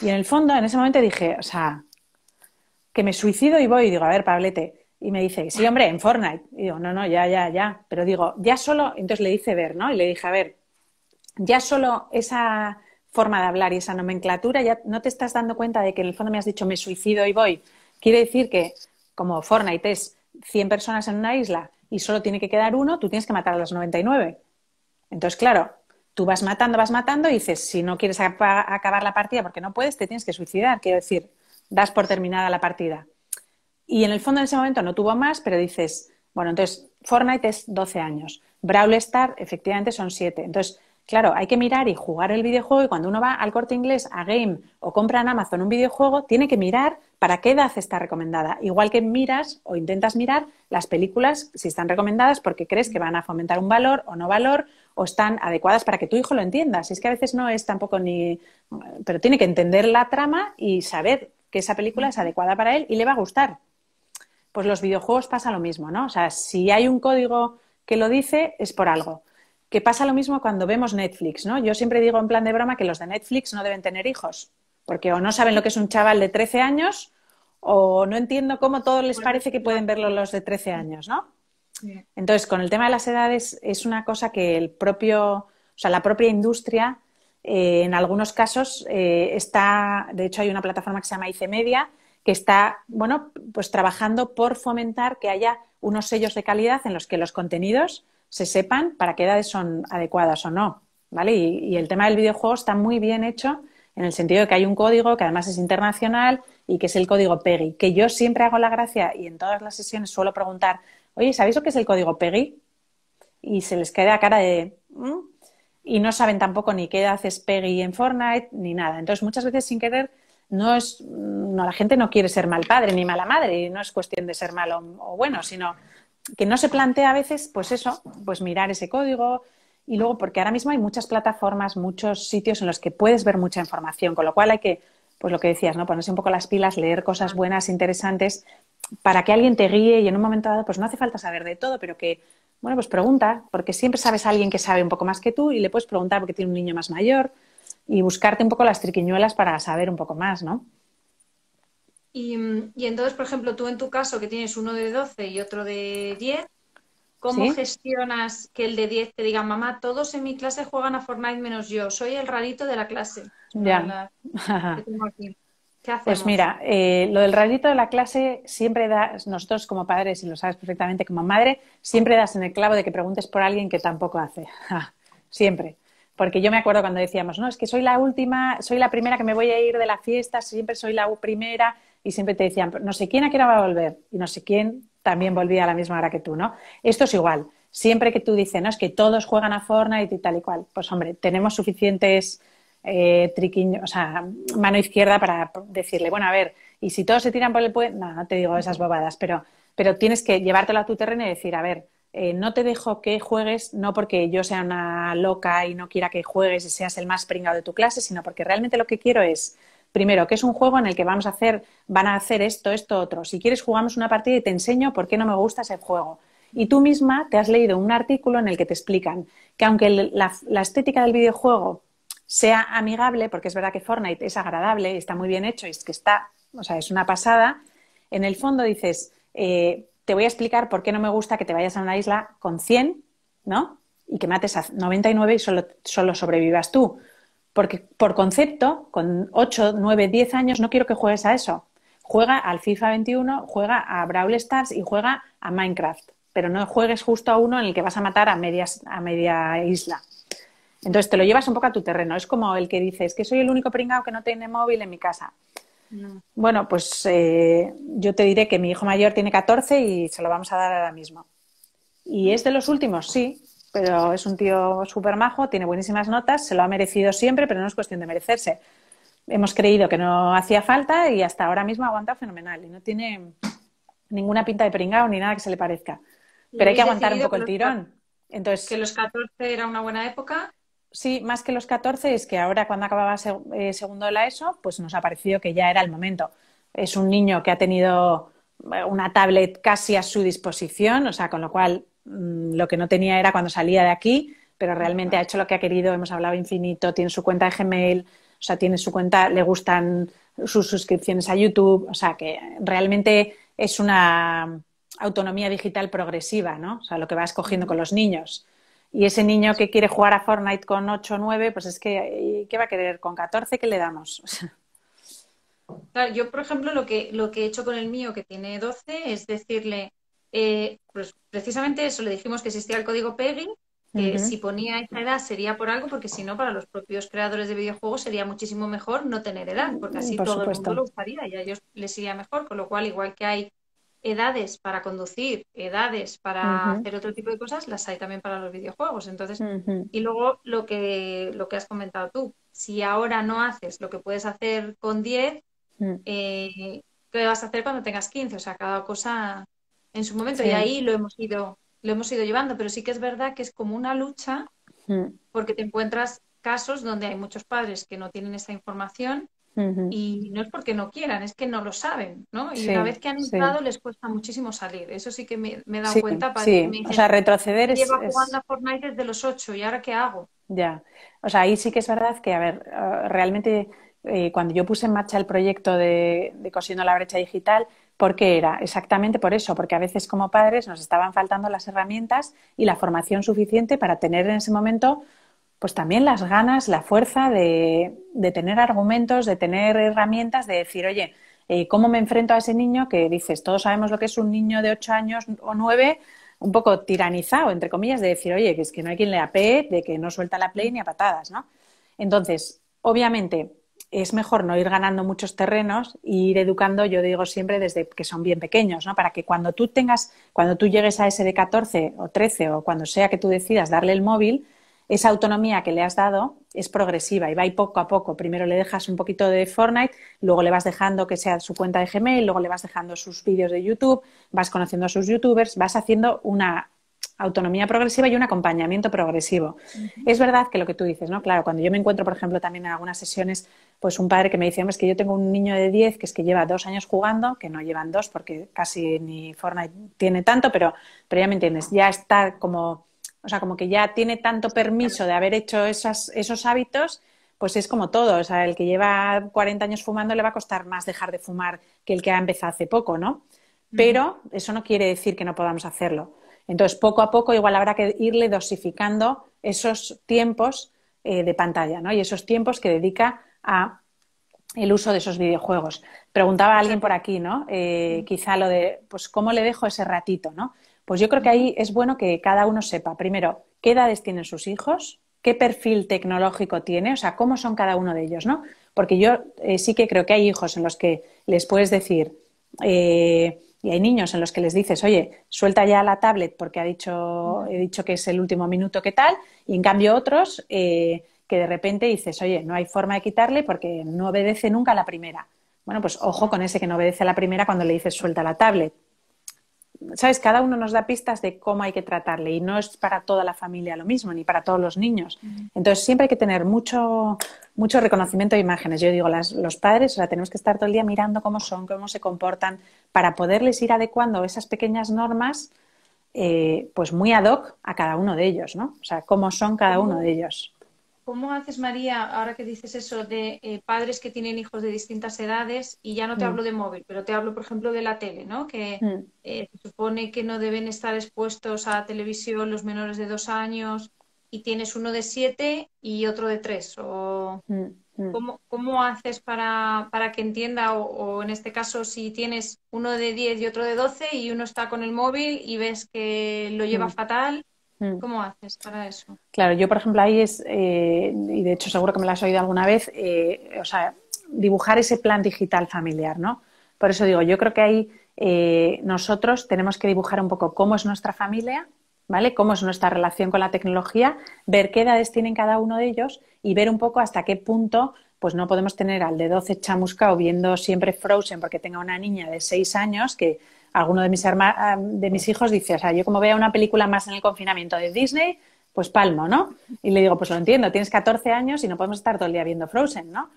Y en el fondo, en ese momento dije, o sea, que me suicido y voy. digo, a ver, Pablete. Y me dice, sí, hombre, en Fortnite. Y digo, no, no, ya, ya, ya. Pero digo, ya solo, entonces le hice ver, ¿no? Y le dije, a ver, ya solo esa forma de hablar y esa nomenclatura, ya no te estás dando cuenta de que en el fondo me has dicho me suicido y voy. Quiere decir que, como Fortnite es 100 personas en una isla y solo tiene que quedar uno, tú tienes que matar a las 99. Entonces, claro, tú vas matando, vas matando y dices, si no quieres acabar la partida porque no puedes, te tienes que suicidar. Quiero decir, das por terminada la partida. Y en el fondo en ese momento no tuvo más, pero dices, bueno, entonces Fortnite es 12 años, Brawl Star efectivamente son 7. Entonces, Claro, hay que mirar y jugar el videojuego y cuando uno va al corte inglés, a Game o compra en Amazon un videojuego, tiene que mirar para qué edad está recomendada. Igual que miras o intentas mirar las películas si están recomendadas porque crees que van a fomentar un valor o no valor o están adecuadas para que tu hijo lo entienda. Si es que a veces no es tampoco ni... pero tiene que entender la trama y saber que esa película es adecuada para él y le va a gustar. Pues los videojuegos pasa lo mismo, ¿no? O sea, si hay un código que lo dice es por algo que pasa lo mismo cuando vemos Netflix, ¿no? Yo siempre digo en plan de broma que los de Netflix no deben tener hijos, porque o no saben lo que es un chaval de 13 años o no entiendo cómo todos les parece que pueden verlo los de 13 años, ¿no? Entonces, con el tema de las edades es una cosa que el propio, o sea, la propia industria eh, en algunos casos eh, está, de hecho hay una plataforma que se llama IC Media que está, bueno, pues trabajando por fomentar que haya unos sellos de calidad en los que los contenidos se sepan para qué edades son adecuadas o no. ¿vale? Y, el tema del videojuego está muy bien hecho en el sentido de que hay un código que además es internacional y que es el código PEGI, que yo siempre hago la gracia y en todas las sesiones suelo preguntar, oye, ¿sabéis lo que es el código PEGI? Y se les queda cara de... Mm", y no saben tampoco ni qué edad es PEGI en Fortnite ni nada. Entonces, muchas veces sin querer, no es, no, la gente no quiere ser mal padre ni mala madre, y no es cuestión de ser malo o bueno, sino que no se plantea a veces, pues eso, pues mirar ese código y luego, porque ahora mismo hay muchas plataformas, muchos sitios en los que puedes ver mucha información, con lo cual hay que, pues lo que decías, ¿no? Ponerse un poco las pilas, leer cosas buenas, interesantes, para que alguien te guíe y en un momento dado, pues no hace falta saber de todo, pero que, bueno, pues pregunta, porque siempre sabes a alguien que sabe un poco más que tú y le puedes preguntar porque tiene un niño más mayor y buscarte un poco las triquiñuelas para saber un poco más, ¿no? Mm, y, entonces, por ejemplo, tú en tu caso que tienes uno de 12 y otro de 10, ¿cómo gestionas que el de 10 te diga, mamá, todos en mi clase juegan a Fortnite menos yo, soy el rarito de la clase? Ya. Pues mira, eh, lo del rarito de la clase siempre das, nosotros como padres, y lo sabes perfectamente como madre, siempre das en el clavo de que preguntes por alguien que tampoco hace. siempre. Porque yo me acuerdo cuando decíamos, no, es que soy la última, soy la primera que me voy a ir de la fiesta, siempre soy la primera y siempre te decían, no sé quién a qué hora va a volver y no sé quién también volvía a la misma hora que tú, ¿no? Esto es igual. Siempre que tú dices, no, es que todos juegan a Fortnite y tal y cual, pues hombre, tenemos suficientes eh, triquiños, o sea, mano izquierda para decirle, bueno, a ver, y si todos se tiran por el puente, no, te digo esas bobadas, pero, pero tienes que llevártelo a tu terreno y decir, a ver, eh, no te dejo que juegues, no porque yo sea una loca y no quiera que juegues y seas el más pringado de tu clase, sino porque realmente lo que quiero es primero, que es un juego en el que vamos a hacer, van a hacer esto, esto, otro. Si quieres, jugamos una partida y te enseño por qué no me gusta ese juego. Y tú misma te has leído un artículo en el que te explican que aunque la, estética del videojuego sea amigable, porque es verdad que Fortnite es agradable, y está muy bien hecho, y es que está, o sea, es una pasada, en el fondo dices, eh, te voy a explicar por qué no me gusta que te vayas a una isla con 100, ¿no? Y que mates a 99 y y solo sobrevivas tú. Porque por concepto, con 8, 9, 10 años no quiero que juegues a eso. Juega al FIFA 21, juega a Brawl Stars y juega a Minecraft. Pero no juegues justo a uno en el que vas a matar a, a media isla. Entonces te lo llevas un poco a tu terreno. Es como el que dices, que soy el único pringado que no tiene móvil en mi casa. Bueno, pues eh, yo te diré que mi hijo mayor tiene 14 y se lo vamos a dar ahora mismo. ¿Y mm. es de los últimos? Sí, pero es un tío súper majo, tiene buenísimas notas, se lo ha merecido siempre, pero no es cuestión de merecerse. Hemos creído que no hacía falta y hasta ahora mismo aguanta fenomenal y no tiene ninguna pinta de pringao ni nada que se le parezca. Pero hay que aguantar un poco el tirón. Entonces, ¿Que los 14 era una buena época? Sí, más que los 14 es que ahora cuando acababa eh, segundo la ESO, pues nos ha parecido que ya era el momento. Es un niño que ha tenido eh, una tablet casi a su disposición, o sea, con lo cual Mm, lo que no tenía era cuando salía de aquí, pero realmente ha hecho lo que ha querido, hemos hablado infinito, tiene su cuenta de Gmail, o sea, tiene su cuenta, le gustan sus suscripciones a YouTube, o sea, que realmente es una autonomía digital progresiva, ¿no? O sea, lo que va escogiendo con los niños. Y ese niño que quiere jugar a Fortnite con 8 o 9, pues es que, eh, ¿qué va a querer? ¿Con 14 qué le damos? yo, por ejemplo, lo que, lo que he hecho con el mío, que tiene 12, es decirle, eh, pues precisamente eso, le dijimos que existía el código PEGI, que si ponía esa edad sería por algo, porque si no, para los propios creadores de videojuegos sería muchísimo mejor no tener edad, porque así todo el mundo lo usaría y a ellos les iría mejor, con lo cual igual que hay edades para conducir, edades para hacer otro tipo de cosas, las hay también para los videojuegos. Entonces, y luego lo que, lo que has comentado tú, si ahora no haces lo que puedes hacer con 10, mm. eh, ¿qué vas a hacer cuando tengas 15? O sea, cada cosa en su momento y ahí lo hemos ido lo hemos ido llevando, pero sí que es verdad que es como una lucha mm. porque te encuentras casos donde hay muchos padres que no tienen esa información y no es porque no quieran, es que no lo saben, ¿no? Y una vez que han entrado les cuesta muchísimo salir. Eso sí que me, me he dado cuenta para o sea, retroceder es, lleva jugando a Fortnite desde los ocho, y ahora qué hago. Ya. O sea, ahí sí que es verdad que, a ver, eh, realmente eh, cuando yo puse en marcha el proyecto de Cosiendo la brecha digital, ¿Por qué era exactamente por eso, porque a veces como padres nos estaban faltando las herramientas y la formación suficiente para tener en ese momento pues también las ganas, la fuerza de, tener argumentos, de tener herramientas, de decir, oye, eh, ¿cómo me enfrento a ese niño que dices, todos sabemos lo que es un niño de ocho años o nueve, un poco tiranizado, entre comillas, de decir, oye, que es que no hay quien le apee, de que no suelta la play ni a patadas, ¿no? Entonces, obviamente, es mejor no ir ganando muchos terrenos e ir educando, yo digo siempre, desde que son bien pequeños, ¿no? Para que cuando tú tengas, cuando tú llegues a ese de 14 o 13 o cuando sea que tú decidas darle el móvil, esa autonomía que le has dado es progresiva y va poco a poco. Primero le dejas un poquito de Fortnite, luego le vas dejando que sea su cuenta de Gmail, luego le vas dejando sus vídeos de YouTube, vas conociendo a sus youtubers, vas haciendo una, autonomía progresiva y un acompañamiento progresivo. Es verdad que lo que tú dices, ¿no? Claro, cuando yo me encuentro, por ejemplo, también en algunas sesiones, pues un padre que me dice, hombre, es que yo tengo un niño de 10 que es que lleva dos años jugando, que no llevan dos porque casi ni Fortnite tiene tanto, pero, pero ya me entiendes, ya está como, o sea, como que ya tiene tanto permiso de haber hecho esas, esos hábitos pues es como todo, o sea, el que lleva 40 años fumando le va a costar más dejar de fumar que el que ha empezado hace poco, ¿no? Pero eso no quiere decir que no podamos hacerlo. Entonces, poco a poco igual habrá que irle dosificando esos tiempos eh, de pantalla ¿no? y esos tiempos que dedica a el uso de esos videojuegos. Preguntaba alguien por aquí, ¿no? Eh, quizá lo de, pues, ¿cómo le dejo ese ratito, no? Pues yo creo que ahí es bueno que cada uno sepa, primero, qué edades tienen sus hijos, qué perfil tecnológico tiene, o sea, cómo son cada uno de ellos, ¿no? Porque yo eh, sí que creo que hay hijos en los que les puedes decir, y hay niños en los que les dices, oye, suelta ya la tablet porque ha dicho, he dicho que es el último minuto que tal, y en cambio otros eh, que de repente dices, oye, no hay forma de quitarle porque no obedece nunca a la primera. Bueno, pues ojo con ese que no obedece a la primera cuando le dices suelta la tablet. ¿sabes? Cada uno nos da pistas de cómo hay que tratarle y no es para toda la familia lo mismo, ni para todos los niños. Entonces, siempre hay que tener mucho, reconocimiento de imágenes. Yo digo, los padres, o sea, tenemos que estar todo el día mirando cómo son, cómo se comportan, para poderles ir adecuando esas pequeñas normas, eh, pues muy ad hoc a cada uno de ellos, ¿no? O sea, cómo son cada uno de ellos. ¿Cómo haces, María, ahora que dices eso de eh, padres que tienen hijos de distintas edades, y ya no te mm. hablo de móvil, pero te hablo, por ejemplo, de la tele, ¿no? Que mm. eh, se supone que no deben estar expuestos a televisión los menores de dos años, y tienes uno de siete y otro de tres. Mm, ¿Cómo, ¿Cómo, haces para, para que entienda, o, o, en este caso, si tienes uno de diez y otro de doce, y uno está con el móvil y ves que lo lleva fatal? Mm. ¿Cómo haces para eso? Claro, yo por ejemplo ahí es, eh, y de hecho seguro que me lo has oído alguna vez, eh, o sea, dibujar ese plan digital familiar, ¿no? Por eso digo, yo creo que ahí eh, nosotros tenemos que dibujar un poco cómo es nuestra familia, ¿vale? Cómo es nuestra relación con la tecnología, ver qué edades tienen cada uno de ellos y ver un poco hasta qué punto pues no podemos tener al de 12 o viendo siempre Frozen porque tenga una niña de 6 años que alguno de mis, hijos dice, o sea, yo como vea una película más en el confinamiento de Disney, pues palmo, ¿no? Y le digo, pues lo entiendo, tienes 14 años y no podemos estar todo el día viendo Frozen, ¿no?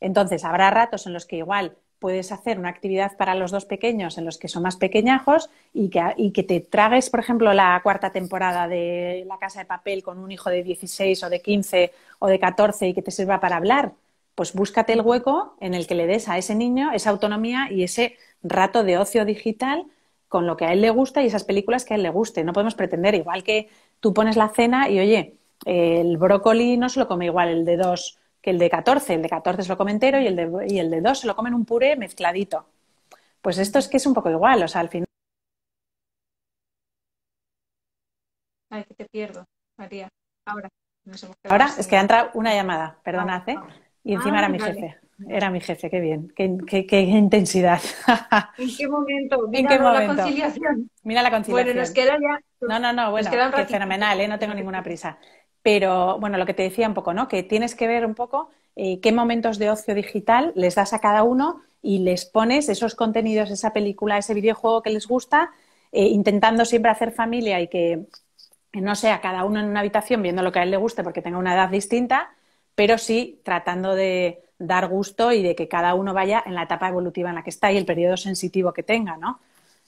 Entonces, habrá ratos en los que igual puedes hacer una actividad para los dos pequeños en los que son más pequeñajos y que, y que te tragues, por ejemplo, la cuarta temporada de La Casa de Papel con un hijo de 16 o de 15 o de 14 y que te sirva para hablar pues búscate el hueco en el que le des a ese niño esa autonomía y ese rato de ocio digital con lo que a él le gusta y esas películas que a él le guste. No podemos pretender, igual que tú pones la cena y oye, el brócoli no se lo come igual el de dos que el de 14, el de 14 se lo come entero y el de, y el de 2 se lo come en un puré mezcladito. Pues esto es que es un poco igual, o sea, al final. Ay, que te pierdo, María. Ahora. Ahora, es que entra una llamada, perdonad, ¿eh? Y encima era ah, mi jefe. Era mi jefe, qué bien, qué, qué, intensidad. ¿En qué momento? Mira ¿En qué momento? la conciliación. Mira la conciliación. Bueno, nos queda ya. No, no, no, bueno, que fenomenal, ¿eh? no tengo ninguna prisa. Pero bueno, lo que te decía un poco, ¿no? Que tienes que ver un poco eh, qué momentos de ocio digital les das a cada uno y les pones esos contenidos, esa película, ese videojuego que les gusta, eh, intentando siempre hacer familia y que no sea cada uno en una habitación viendo lo que a él le guste porque tenga una edad distinta pero sí tratando de dar gusto y de que cada uno vaya en la etapa evolutiva en la que está y el periodo sensitivo que tenga, ¿no?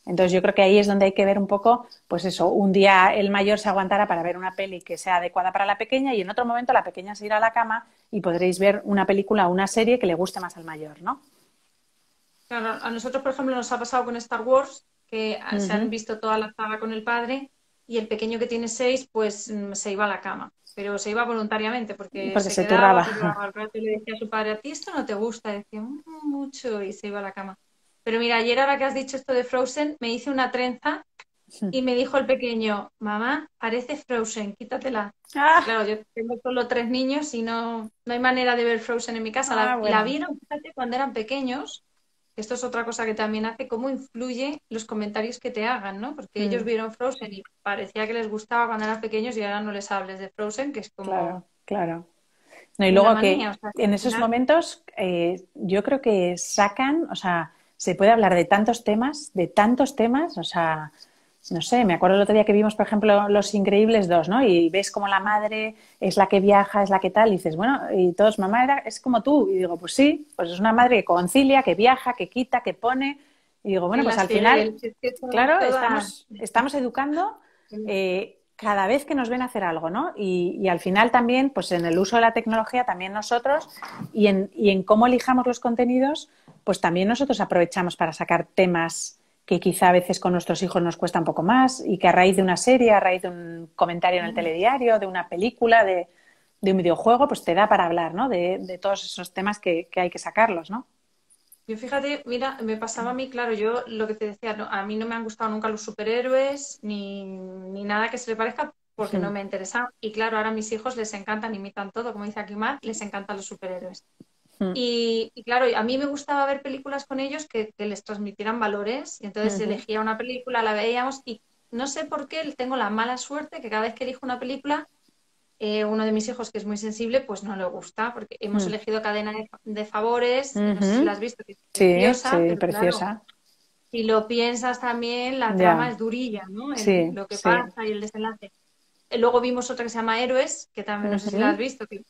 Entonces yo creo que ahí es donde hay que ver un poco, pues eso, un día el mayor se aguantará para ver una peli que sea adecuada para la pequeña y en otro momento la pequeña se irá a la cama y podréis ver una película o una serie que le guste más al mayor, ¿no? a nosotros, por ejemplo, nos ha pasado con Star Wars, que se han visto toda la saga con el padre y el pequeño que tiene seis, pues mm, se iba a la cama pero se iba voluntariamente porque, se, se al rato le decía a su padre, a ti esto no te gusta, decía mm, mucho y se iba a la cama. Pero mira, ayer ahora que has dicho esto de Frozen, me hice una trenza hmm. y me dijo el pequeño, mamá, parece Frozen, quítatela. Ah. Claro, yo tengo solo tres niños y no, no hay manera de ver Frozen en mi casa. la, ah, vieron cuando eran pequeños esto es otra cosa que también hace cómo influye los comentarios que te hagan, ¿no? Porque ellos mm. vieron Frozen y parecía que les gustaba cuando eran pequeños y ahora no les hables de Frozen, que es como... Claro, claro. y luego que en esos momentos eh, yo creo que sacan, o sea, se puede hablar de tantos temas, de tantos temas, o sea, no sé, me acuerdo el otro día que vimos, por ejemplo, Los Increíbles 2, ¿no? Y ves como la madre es la que viaja, es la que tal, y dices, bueno, y todos, mamá era, es como tú. Y digo, pues sí, pues es una madre que concilia, que viaja, que quita, que pone. Y digo, bueno, pues al final, claro, estamos, educando eh, cada vez que nos ven hacer algo, ¿no? Y, al final también, pues en el uso de la tecnología, también nosotros, y en, y en cómo elijamos los contenidos, pues también nosotros aprovechamos para sacar temas que quizá a veces con nuestros hijos nos cuesta un poco más y que a raíz de una serie, a raíz de un comentario en el telediario, de una película, de, un videojuego, pues te da para hablar, ¿no? De, todos esos temas que, hay que sacarlos, ¿no? Yo fíjate, mira, me pasaba a mí, claro, yo lo que te decía, a mí no me han gustado nunca los superhéroes ni, nada que se le parezca porque no me interesan. Y claro, ahora a mis hijos les encantan, imitan todo, como dice aquí Mar, les encantan los superhéroes. Mm. Y, claro, a mí me gustaba ver películas con ellos que, les transmitieran valores. Y entonces elegía una película, la veíamos y no sé por qué tengo la mala suerte que cada vez que elijo una película, eh, uno de mis hijos que es muy sensible, pues no le gusta, porque hemos mm. elegido cadena de, favores, no sé si la has visto, que es preciosa. si lo piensas también, la trama es durilla, ¿no? lo que pasa y el desenlace. Eh, luego vimos otra que se llama Héroes, que también no sé si la has visto, que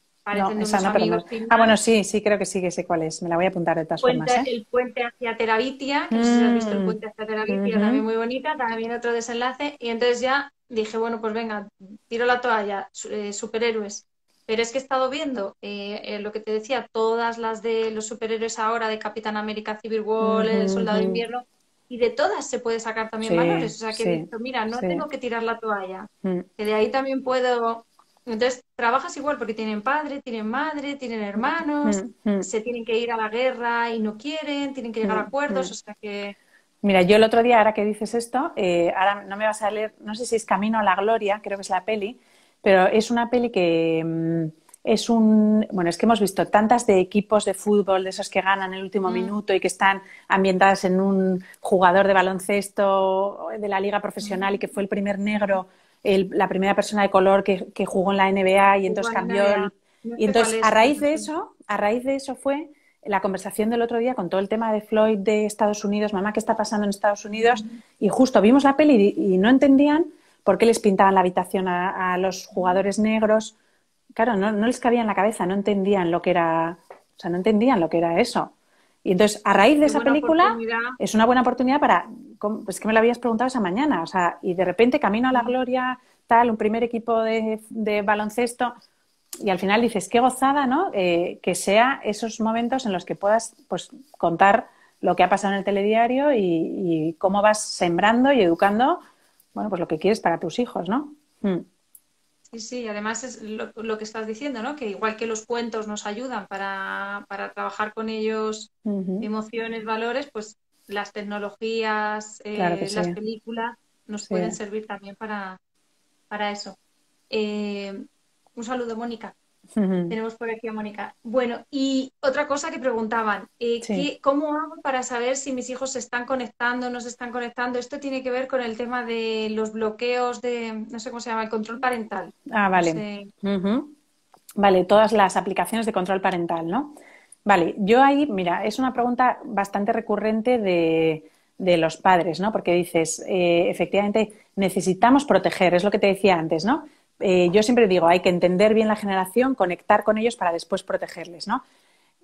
Ah, bueno, sí, sí, creo que sí que sé cuál es. Me la voy a apuntar de todas formas. ¿eh? El puente hacia Teravitia. que visto el mm. puente hacia Teravitia, también muy bonita, también otro desenlace. Y entonces ya dije, bueno, pues venga, tiro la toalla, eh, superhéroes. Pero es que he estado viendo eh, lo que te decía, todas las de los superhéroes ahora, de Capitán América, Civil War, El Soldado de Invierno, y de todas se puede sacar también valores. O sea que dicho, mira, no tengo que tirar la toalla, mm. que de ahí también puedo entonces, trabajas igual porque tienen padre, tienen madre, tienen hermanos, mm, mm. se tienen que ir a la guerra y no quieren, tienen que llegar a mm, acuerdos, o sea que... Mira, yo el otro día, ahora que dices esto, eh, ahora no me vas a leer, no sé si es Camino a la Gloria, creo que es la peli, pero es una peli que es un... Bueno, es que hemos visto tantas de equipos de fútbol, de esos que ganan el último minuto y que están ambientadas en un jugador de baloncesto de la liga profesional y que fue el primer negro la primera persona de color que, jugó en la NBA y entonces cambió. y entonces, a raíz de eso, a raíz de eso fue la conversación del otro día con todo el tema de Floyd de Estados Unidos, mamá, ¿qué está pasando en Estados Unidos? Y justo vimos la peli y, no entendían por qué les pintaban la habitación a, a los jugadores negros. Claro, no, no, les cabía en la cabeza, no entendían lo que era, o sea, no entendían lo que era eso. Y entonces, a raíz de esa película, es una buena oportunidad para, es que me lo habías preguntado esa mañana, o sea, y de repente camino a la mm. gloria, tal, un primer equipo de, baloncesto, y al final dices, qué gozada, ¿no? Eh, que sea esos momentos en los que puedas pues, contar lo que ha pasado en el telediario y, cómo vas sembrando y educando, bueno, pues lo que quieres para tus hijos, ¿no? Mm. Sí, sí, además es lo, que estás diciendo, ¿no? Que igual que los cuentos nos ayudan para, trabajar con ellos emociones, valores, pues las tecnologías, eh, las películas nos pueden servir también para, para eso. Eh, un saludo, Mónica. Tenemos por aquí a Mónica. Bueno, y otra cosa que preguntaban, eh, ¿cómo hago para saber si mis hijos se están conectando, no se están conectando? Esto tiene que ver con el tema de los bloqueos de, no sé cómo se llama, el control parental. Ah, vale. Vale, todas las aplicaciones de control parental, ¿no? Vale, yo ahí, mira, es una pregunta bastante recurrente de, los padres, ¿no? Porque dices, eh, efectivamente, necesitamos proteger, es lo que te decía antes, ¿no? Eh, yo siempre digo, hay que entender bien la generación, conectar con ellos para después protegerles, ¿no?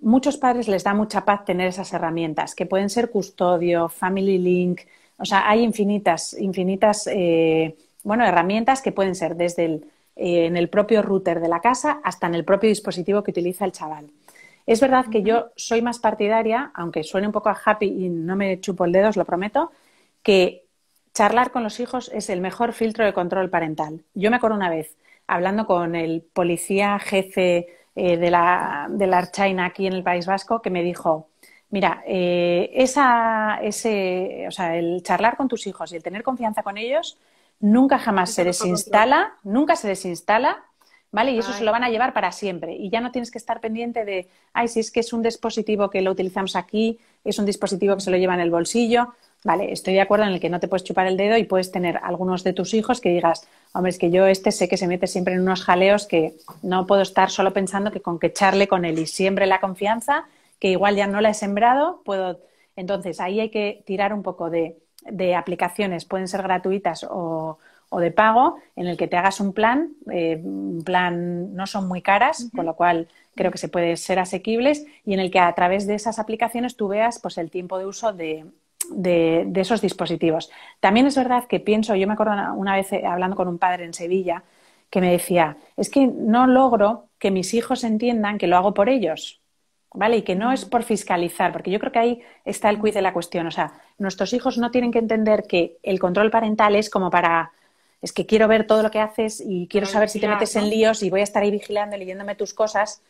Muchos padres les da mucha paz tener esas herramientas, que pueden ser custodio, family link, o sea, hay infinitas, infinitas, eh, bueno, herramientas que pueden ser desde el, eh, en el propio router de la casa hasta en el propio dispositivo que utiliza el chaval. Es verdad que yo soy más partidaria, aunque suene un poco a happy y no me chupo el dedo, os lo prometo, que charlar con los hijos es el mejor filtro de control parental. Yo me acuerdo una vez hablando con el policía jefe eh, de, la, de la Archaina aquí en el País Vasco que me dijo, mira, eh, ese, o sea, el charlar con tus hijos y el tener confianza con ellos nunca jamás se desinstala, nunca se desinstala ¿vale? Y eso se lo van a llevar para siempre. Y ya no tienes que estar pendiente de, ay, si es que es un dispositivo que lo utilizamos aquí, es un dispositivo que se lo lleva en el bolsillo. Vale, estoy de acuerdo en el que no te puedes chupar el dedo y puedes tener algunos de tus hijos que digas, hombre, es que yo este sé que se mete siempre en unos jaleos que no puedo estar solo pensando que con que charle con él y siempre la confianza, que igual ya no la he sembrado, puedo. Entonces, ahí hay que tirar un poco de, de aplicaciones, pueden ser gratuitas o, o de pago en el que te hagas un plan, eh, un plan no son muy caras, con lo cual creo que se puede ser asequibles y en el que a través de esas aplicaciones tú veas pues el tiempo de uso de, esos dispositivos. También es verdad que pienso, yo me acuerdo una, vez eh, hablando con un padre en Sevilla que me decía, es que no logro que mis hijos entiendan que lo hago por ellos. ¿Vale? Y que no es por fiscalizar, porque yo creo que ahí está el quiz de la cuestión. O sea, nuestros hijos no tienen que entender que el control parental es como para es que quiero ver todo lo que haces y quiero saber si te metes en líos y voy a estar ahí vigilando y leyéndome tus cosas.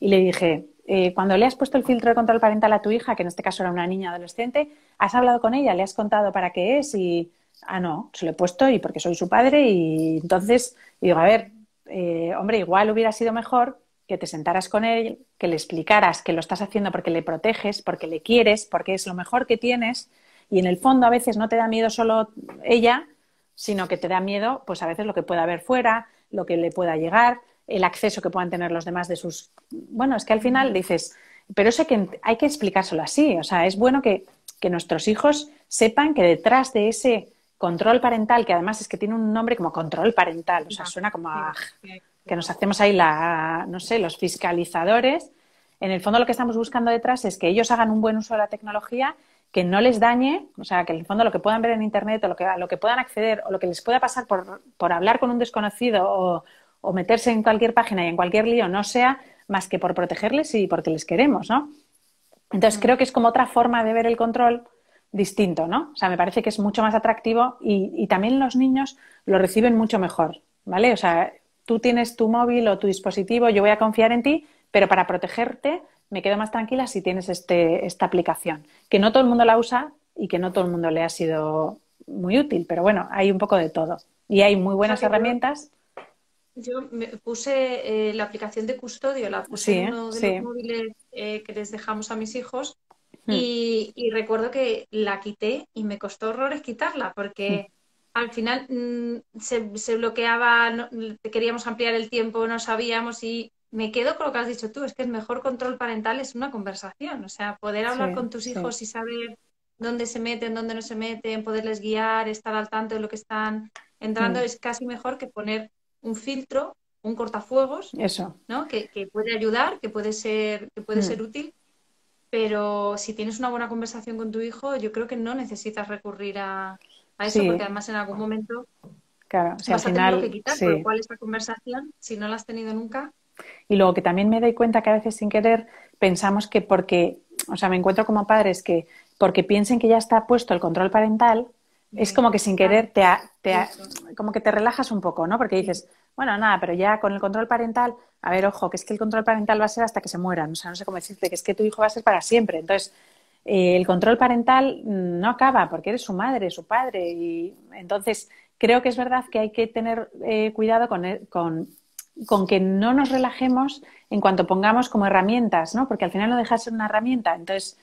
Y le dije, eh, cuando le has puesto el filtro de control parental a tu hija, que en este caso era una niña adolescente, ¿has hablado con ella? ¿Le has contado para qué es? Y, ah, no, se lo he puesto y porque soy su padre. Y entonces, digo, a ver, eh, hombre, igual hubiera sido mejor que te sentaras con él, que le explicaras que lo estás haciendo porque le proteges, porque le quieres, porque es lo mejor que tienes. Y en el fondo a veces no te da miedo solo ella, sino que te da miedo, pues a veces lo que pueda haber fuera, lo que le pueda llegar, el acceso que puedan tener los demás de sus. Bueno, es que al final dices, pero eso hay que, hay que explicárselo así. O sea, es bueno que, nuestros hijos sepan que detrás de ese control parental, que además es que tiene un nombre como control parental, o sea, suena como que nos hacemos ahí la, no sé, los fiscalizadores. En el fondo lo que estamos buscando detrás es que ellos hagan un buen uso de la tecnología que no les dañe, o sea, que en el fondo lo que puedan ver en Internet o lo que, lo que puedan acceder o lo que les pueda pasar por, hablar con un desconocido o, meterse en cualquier página y en cualquier lío no sea más que por protegerles y porque les queremos, ¿no? Entonces mm. creo que es como otra forma de ver el control distinto, ¿no? O sea, me parece que es mucho más atractivo y, y también los niños lo reciben mucho mejor, ¿vale? O sea, tú tienes tu móvil o tu dispositivo, yo voy a confiar en ti, pero para protegerte me quedo más tranquila si tienes este, esta aplicación, que no todo el mundo la usa y que no todo el mundo le ha sido muy útil, pero bueno, hay un poco de todo. Y hay muy buenas herramientas. Yo me puse eh, la aplicación de custodio, la puse en uno de los móviles eh, que les dejamos a mis hijos hmm. y, recuerdo que la quité y me costó horrores quitarla porque hmm. al final mm, se, bloqueaba, queríamos ampliar el tiempo, no sabíamos y me quedo con lo que has dicho tú, es que el mejor control parental es una conversación, o sea, poder hablar con tus hijos y saber dónde se meten, dónde no se meten, poderles guiar, estar al tanto de lo que están entrando, mm. es casi mejor que poner un filtro, un cortafuegos, Eso. ¿no? Que, puede ayudar, que puede ser, que puede mm. ser útil, pero si tienes una buena conversación con tu hijo, yo creo que no necesitas recurrir a, eso, porque además en algún momento claro, o sea, vas a tener que quitar, por lo cual esa conversación, si no la has tenido nunca, y luego que también me doy cuenta que a veces sin querer pensamos que porque, o sea, me encuentro como padres que porque piensen que ya está puesto el control parental, es como que sin querer te, te, como que te relajas un poco, ¿no? Porque dices, bueno, nada, pero ya con el control parental, a ver, ojo, que es que el control parental va a ser hasta que se mueran, o sea, no sé cómo decirte, que es que tu hijo va a ser para siempre. Entonces, eh, el control parental no acaba porque eres su madre, su padre, y entonces creo que es verdad que hay que tener eh, cuidado con, e, con con que no nos relajemos en cuanto pongamos como herramientas, ¿no? Porque al final no dejas una herramienta. Entonces,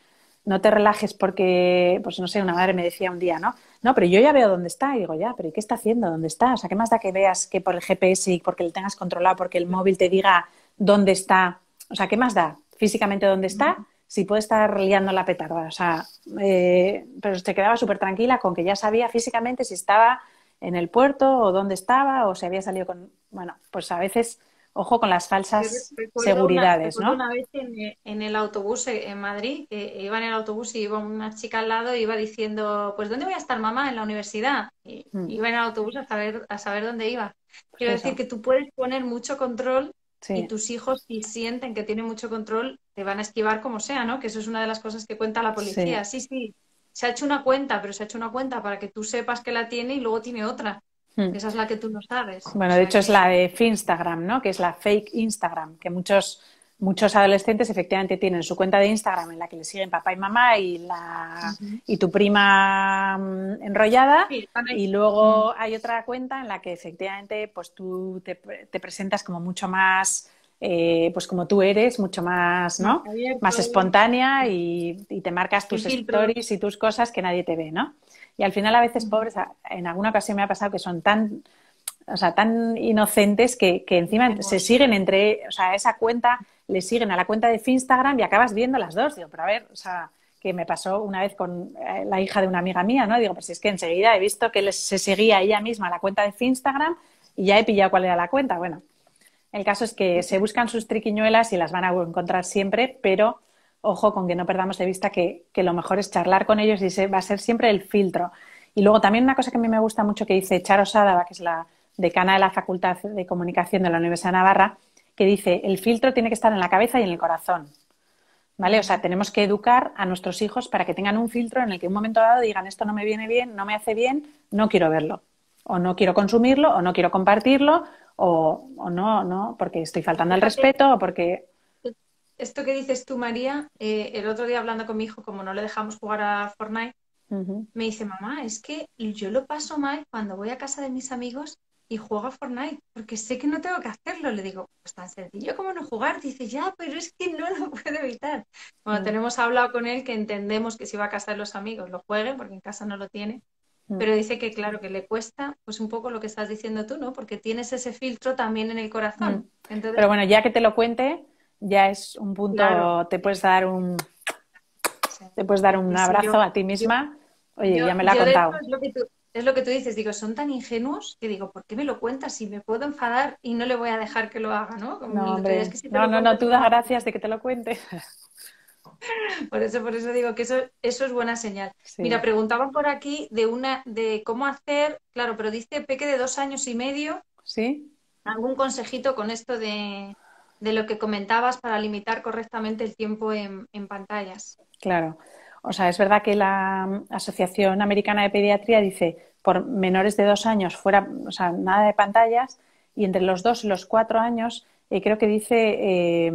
no te relajes porque, pues no sé, una madre me decía un día, ¿no? No, pero yo ya veo dónde está. Y digo, ya, pero ¿y qué está haciendo? ¿Dónde está? O sea, ¿qué más da que veas que por el GPS y porque le tengas controlado, porque el móvil te diga dónde está? O sea, ¿qué más da físicamente dónde está? Si puede estar liando la petarda. O sea, eh, pero te quedaba súper tranquila con que ya sabía físicamente si estaba en el puerto o dónde estaba o se había salido con... Bueno, pues a veces, ojo con las falsas seguridades, ¿no? Una vez en, eh, el autobús eh, en Madrid, que iba en el autobús y iba una chica al lado y iba diciendo, pues ¿dónde voy a estar mamá? En la universidad. Y, mm. Iba en el autobús a saber, a saber dónde iba. Pues Quiero decir que tú puedes poner mucho control Y tus hijos, si sienten que tienen mucho control, te van a esquivar como sea, ¿no? Que eso es una de las cosas que cuenta la policía. sí, sí se ha hecho una cuenta, pero se ha hecho una cuenta para que tú sepas que la tiene y luego tiene otra. Hmm. Esa es la que tú no sabes. Bueno, de hecho es la de Instagram, ¿no? Que es la fake Instagram, que muchos muchos adolescentes efectivamente tienen su cuenta de Instagram en la que le siguen papá y mamá y la y tu prima mm, enrollada y luego hay otra cuenta en la que efectivamente pues tú te presentas como mucho más eh, pues como tú eres, mucho más, ¿no? más ¿eh? espontánea y, te marcas tus stories y tus cosas que nadie te ve, ¿no? Y al final a veces pobres, en alguna ocasión me ha pasado que son tan, o sea, tan inocentes que, encima se siguen entre, o sea, esa cuenta le siguen a la cuenta de Instagram y acabas viendo las dos. Digo, pero a ver, o sea, que me pasó una vez con eh, la hija de una amiga mía, ¿no? Digo, pero si es que enseguida he visto que se seguía ella misma a la cuenta de Instagram y ya he pillado cuál era la cuenta. Bueno, el caso es que se buscan sus triquiñuelas y las van a encontrar siempre, pero ojo con que no perdamos de vista que, lo mejor es charlar con ellos y va a ser siempre el filtro. Y luego también una cosa que a mí me gusta mucho que dice Charo Sádava, que es la decana de la Facultad de Comunicación de la Universidad de Navarra, que dice, el filtro tiene que estar en la cabeza y en el corazón. ¿Vale? O sea, tenemos que educar a nuestros hijos para que tengan un filtro en el que en un momento dado digan, esto no me viene bien, no me hace bien, no quiero verlo. O no quiero consumirlo, o no quiero compartirlo, o, no, ¿no? Porque estoy faltando al respeto o porque... Esto que dices tú, María, eh, el otro día hablando con mi hijo, como no le dejamos jugar a Fortnite, me dice, mamá, es que yo lo paso mal cuando voy a casa de mis amigos y juego a Fortnite, porque sé que no tengo que hacerlo. Le digo, pues tan sencillo como no jugar. Dice, ya, pero es que no lo puedo evitar. Bueno, mm. tenemos hablado con él que entendemos que si va a casa de los amigos lo juegue, porque en casa no lo tiene. Mm. pero dice que claro que le cuesta pues un poco lo que estás diciendo tú, ¿no? Porque tienes ese filtro también en el corazón. Mm. Pero bueno, ya que te lo cuente, ya es un punto, te puedes dar un te puedes dar un abrazo a ti misma. Oye, ya me lo ha contado. Es lo, que tú, dices, digo, son tan ingenuos que digo, ¿por qué me lo cuentas si me puedo enfadar y no le voy a dejar que lo haga, ¿no? no, no, no, tú das gracias de que te lo cuente. por eso, por eso digo que eso, eso es buena señal. Mira, preguntaban por aquí de una, de cómo hacer, claro, pero dice Peque de dos años y medio. Sí. ¿Algún consejito con esto de, lo que comentabas para limitar correctamente el tiempo en, pantallas? Claro. O sea, es verdad que la Asociación Americana de Pediatría dice por menores de dos años fuera, o sea, nada de pantallas, y entre los dos y los cuatro años, eh, creo que dice eh,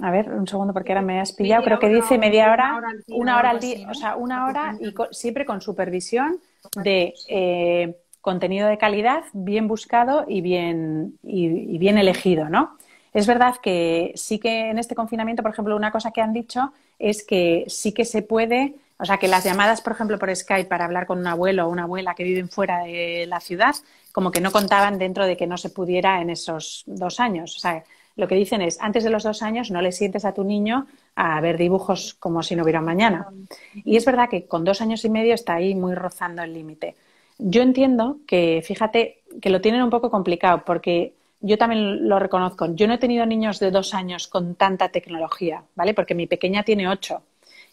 a ver, un segundo porque ahora me has pillado, creo que dice media hora, una hora al día, o sea, una hora y siempre con supervisión de eh, contenido de calidad bien buscado y bien, y, y bien elegido, ¿no? Es verdad que sí que en este confinamiento, por ejemplo, una cosa que han dicho es que sí que se puede, o sea, que las llamadas, por ejemplo, por Skype para hablar con un abuelo o una abuela que viven fuera de la ciudad, como que no contaban dentro de que no se pudiera en esos dos años. O sea, lo que dicen es, antes de los dos años no le sientes a tu niño a ver dibujos como si no hubiera mañana. Y es verdad que con dos años y medio está ahí muy rozando el límite. Yo entiendo que, fíjate, que lo tienen un poco complicado porque yo también lo reconozco. Yo no he tenido niños de dos años con tanta tecnología, ¿vale? Porque mi pequeña tiene ocho.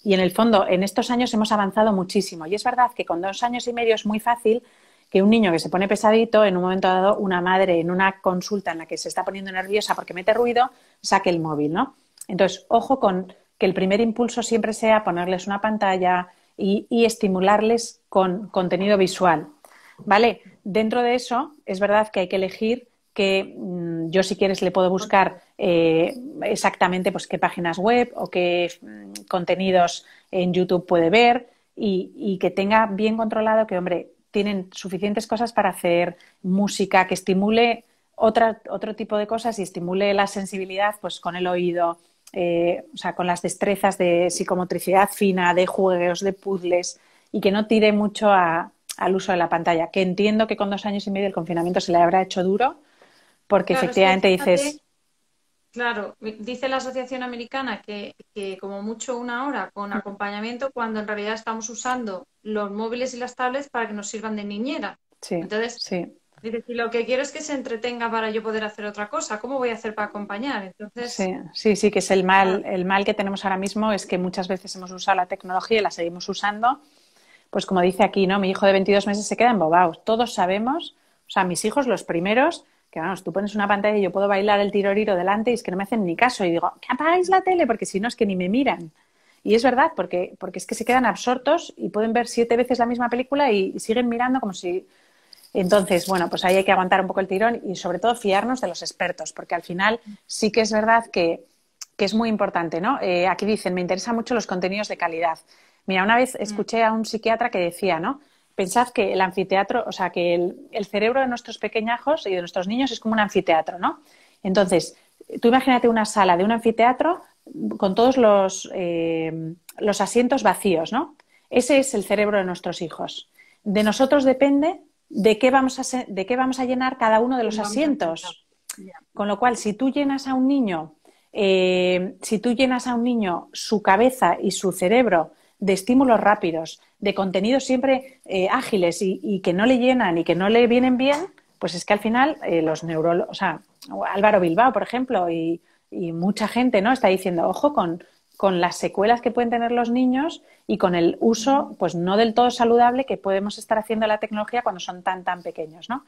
Y en el fondo, en estos años hemos avanzado muchísimo. Y es verdad que con dos años y medio es muy fácil que un niño que se pone pesadito, en un momento dado, una madre en una consulta en la que se está poniendo nerviosa porque mete ruido, saque el móvil, ¿no? Entonces, ojo con que el primer impulso siempre sea ponerles una pantalla y, estimularles con contenido visual, ¿vale? Dentro de eso, es verdad que hay que elegir que mm, yo si quieres le puedo buscar eh, exactamente pues qué páginas web o qué mm, contenidos en YouTube puede ver y, y, que tenga bien controlado que, hombre, tienen suficientes cosas para hacer música que estimule otro tipo de cosas y estimule la sensibilidad pues con el oído, eh, o sea, con las destrezas de psicomotricidad fina, de juegos, de puzzles, y que no tire mucho al uso de la pantalla, que entiendo que con dos años y medio el confinamiento se le habrá hecho duro, porque efectivamente dices, Claro, dice la Asociación Americana que, como mucho una hora con mm. acompañamiento, cuando en realidad estamos usando los móviles y las tablets para que nos sirvan de niñera. Sí, Entonces, sí. Dice, si lo que quiero es que se entretenga para yo poder hacer otra cosa, ¿cómo voy a hacer para acompañar? Entonces... Sí, sí, sí, que es el mal, el mal que tenemos ahora mismo es que muchas veces hemos usado la tecnología y la seguimos usando. Pues como dice aquí, ¿no? Mi hijo de 22 meses se queda embobado. Todos sabemos, o sea, mis hijos los primeros, que vamos, tú pones una pantalla y yo puedo bailar el tiroriro delante y es que no me hacen ni caso. Y digo, que apagáis la tele porque si no es que ni me miran. Y es verdad, porque, porque es que se quedan absortos y pueden ver siete veces la misma película y, siguen mirando como si... Entonces, bueno, pues ahí hay que aguantar un poco el tirón y sobre todo fiarnos de los expertos, porque al final sí que es verdad que, que es muy importante, ¿no? Eh, aquí dicen, me interesan mucho los contenidos de calidad. Mira, una vez mm. escuché a un psiquiatra que decía, ¿no? pensad que el anfiteatro, o sea, que el, cerebro de nuestros pequeñajos y de nuestros niños es como un anfiteatro, ¿no? Entonces, tú imagínate una sala de un anfiteatro con todos los, eh, los asientos vacíos, ¿no? Ese es el cerebro de nuestros hijos. De nosotros depende de qué vamos a, de qué vamos a llenar cada uno de los asientos. Con lo cual, si tú llenas a un niño, eh, si tú llenas a un niño su cabeza y su cerebro de estímulos rápidos, de contenidos siempre eh, ágiles y, que no le llenan y que no le vienen bien, pues es que al final eh, los neurólogos, o sea, Álvaro Bilbao, por ejemplo, y, mucha gente, ¿no? Está diciendo, ojo con, con las secuelas que pueden tener los niños y con el uso, pues no del todo saludable que podemos estar haciendo la tecnología cuando son tan, tan pequeños, ¿no?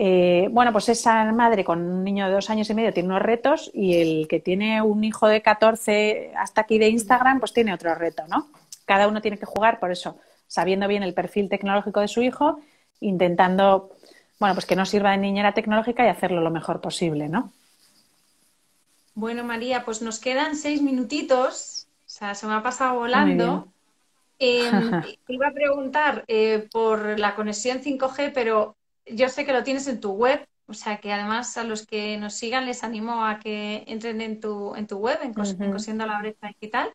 Eh, bueno, pues esa madre con un niño de dos años y medio tiene unos retos y el que tiene un hijo de 14 hasta aquí de Instagram, pues tiene otro reto, ¿no? Cada uno tiene que jugar, por eso, sabiendo bien el perfil tecnológico de su hijo, intentando, bueno, pues que no sirva de niñera tecnológica y hacerlo lo mejor posible, ¿no? Bueno, María, pues nos quedan seis minutitos, o sea, se me ha pasado volando. Eh, iba a preguntar eh, por la conexión 5G, pero yo sé que lo tienes en tu web, o sea que además a los que nos sigan les animo a que entren en tu, en tu web, en, Cosiendo la Brecha Digital,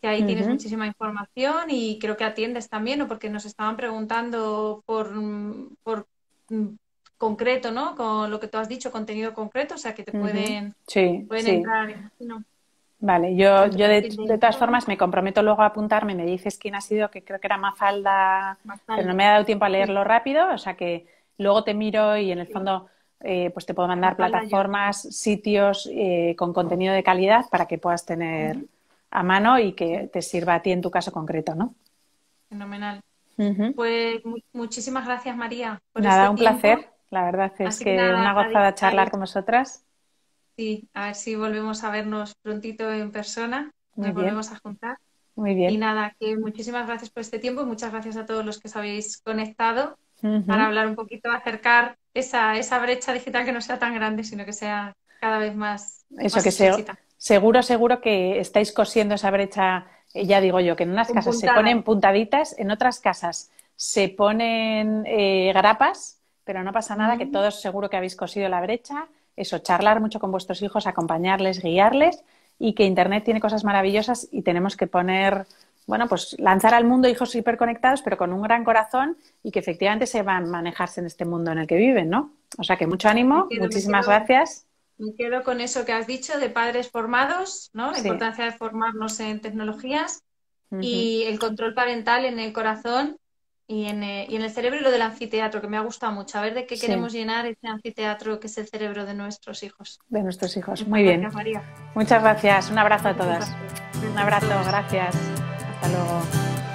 que ahí tienes muchísima información y creo que atiendes también, o porque nos estaban preguntando por, por mm, concreto, ¿no? Con lo que tú has dicho, contenido concreto, o sea que te pueden, sí, sí. entrar. Vale, yo, yo de, todas formas me comprometo luego a apuntarme, me dices quién ha sido, que creo que era Mafalda, Mafalda. pero no me ha dado tiempo a leerlo rápido, o sea que luego te miro y en el fondo eh, pues te puedo mandar plataformas, sitios eh, con contenido de calidad para que puedas tener a mano y que te sirva a ti en tu caso concreto, ¿no? Fenomenal. Pues muchísimas gracias, María. nada, este un placer. La verdad es que, una gozada charlar con vosotras. Sí, a ver si volvemos a vernos prontito en persona. Nos volvemos a juntar. Muy bien. Y nada, que muchísimas gracias por este tiempo muchas gracias a todos los que os habéis conectado para hablar un poquito, acercar esa, esa brecha digital que no sea tan grande, sino que sea cada vez más. Eso que seguro, seguro que estáis cosiendo esa brecha, eh, ya digo yo, que en unas casas se ponen puntaditas, en otras casas se ponen eh, grapas, pero no pasa nada, que todos seguro que habéis cosido la brecha. Eso, charlar mucho con vuestros hijos, acompañarles, guiarles y que Internet tiene cosas maravillosas y tenemos que poner bueno, pues lanzar al mundo hijos hiperconectados, pero con un gran corazón y que efectivamente se van a manejarse en este mundo en el que viven, ¿no? O sea que mucho ánimo, muchísimas gracias. Me quedo con eso que has dicho de padres formados, ¿no? La importancia de formarnos en tecnologías y el control parental en el corazón eh, y en, el, cerebro y lo del anfiteatro, que me ha gustado mucho. A ver de qué queremos llenar ese anfiteatro que es el cerebro de nuestros hijos. De nuestros hijos, muy bien. Muchas gracias, un abrazo a todas. Un abrazo, gracias. 然后。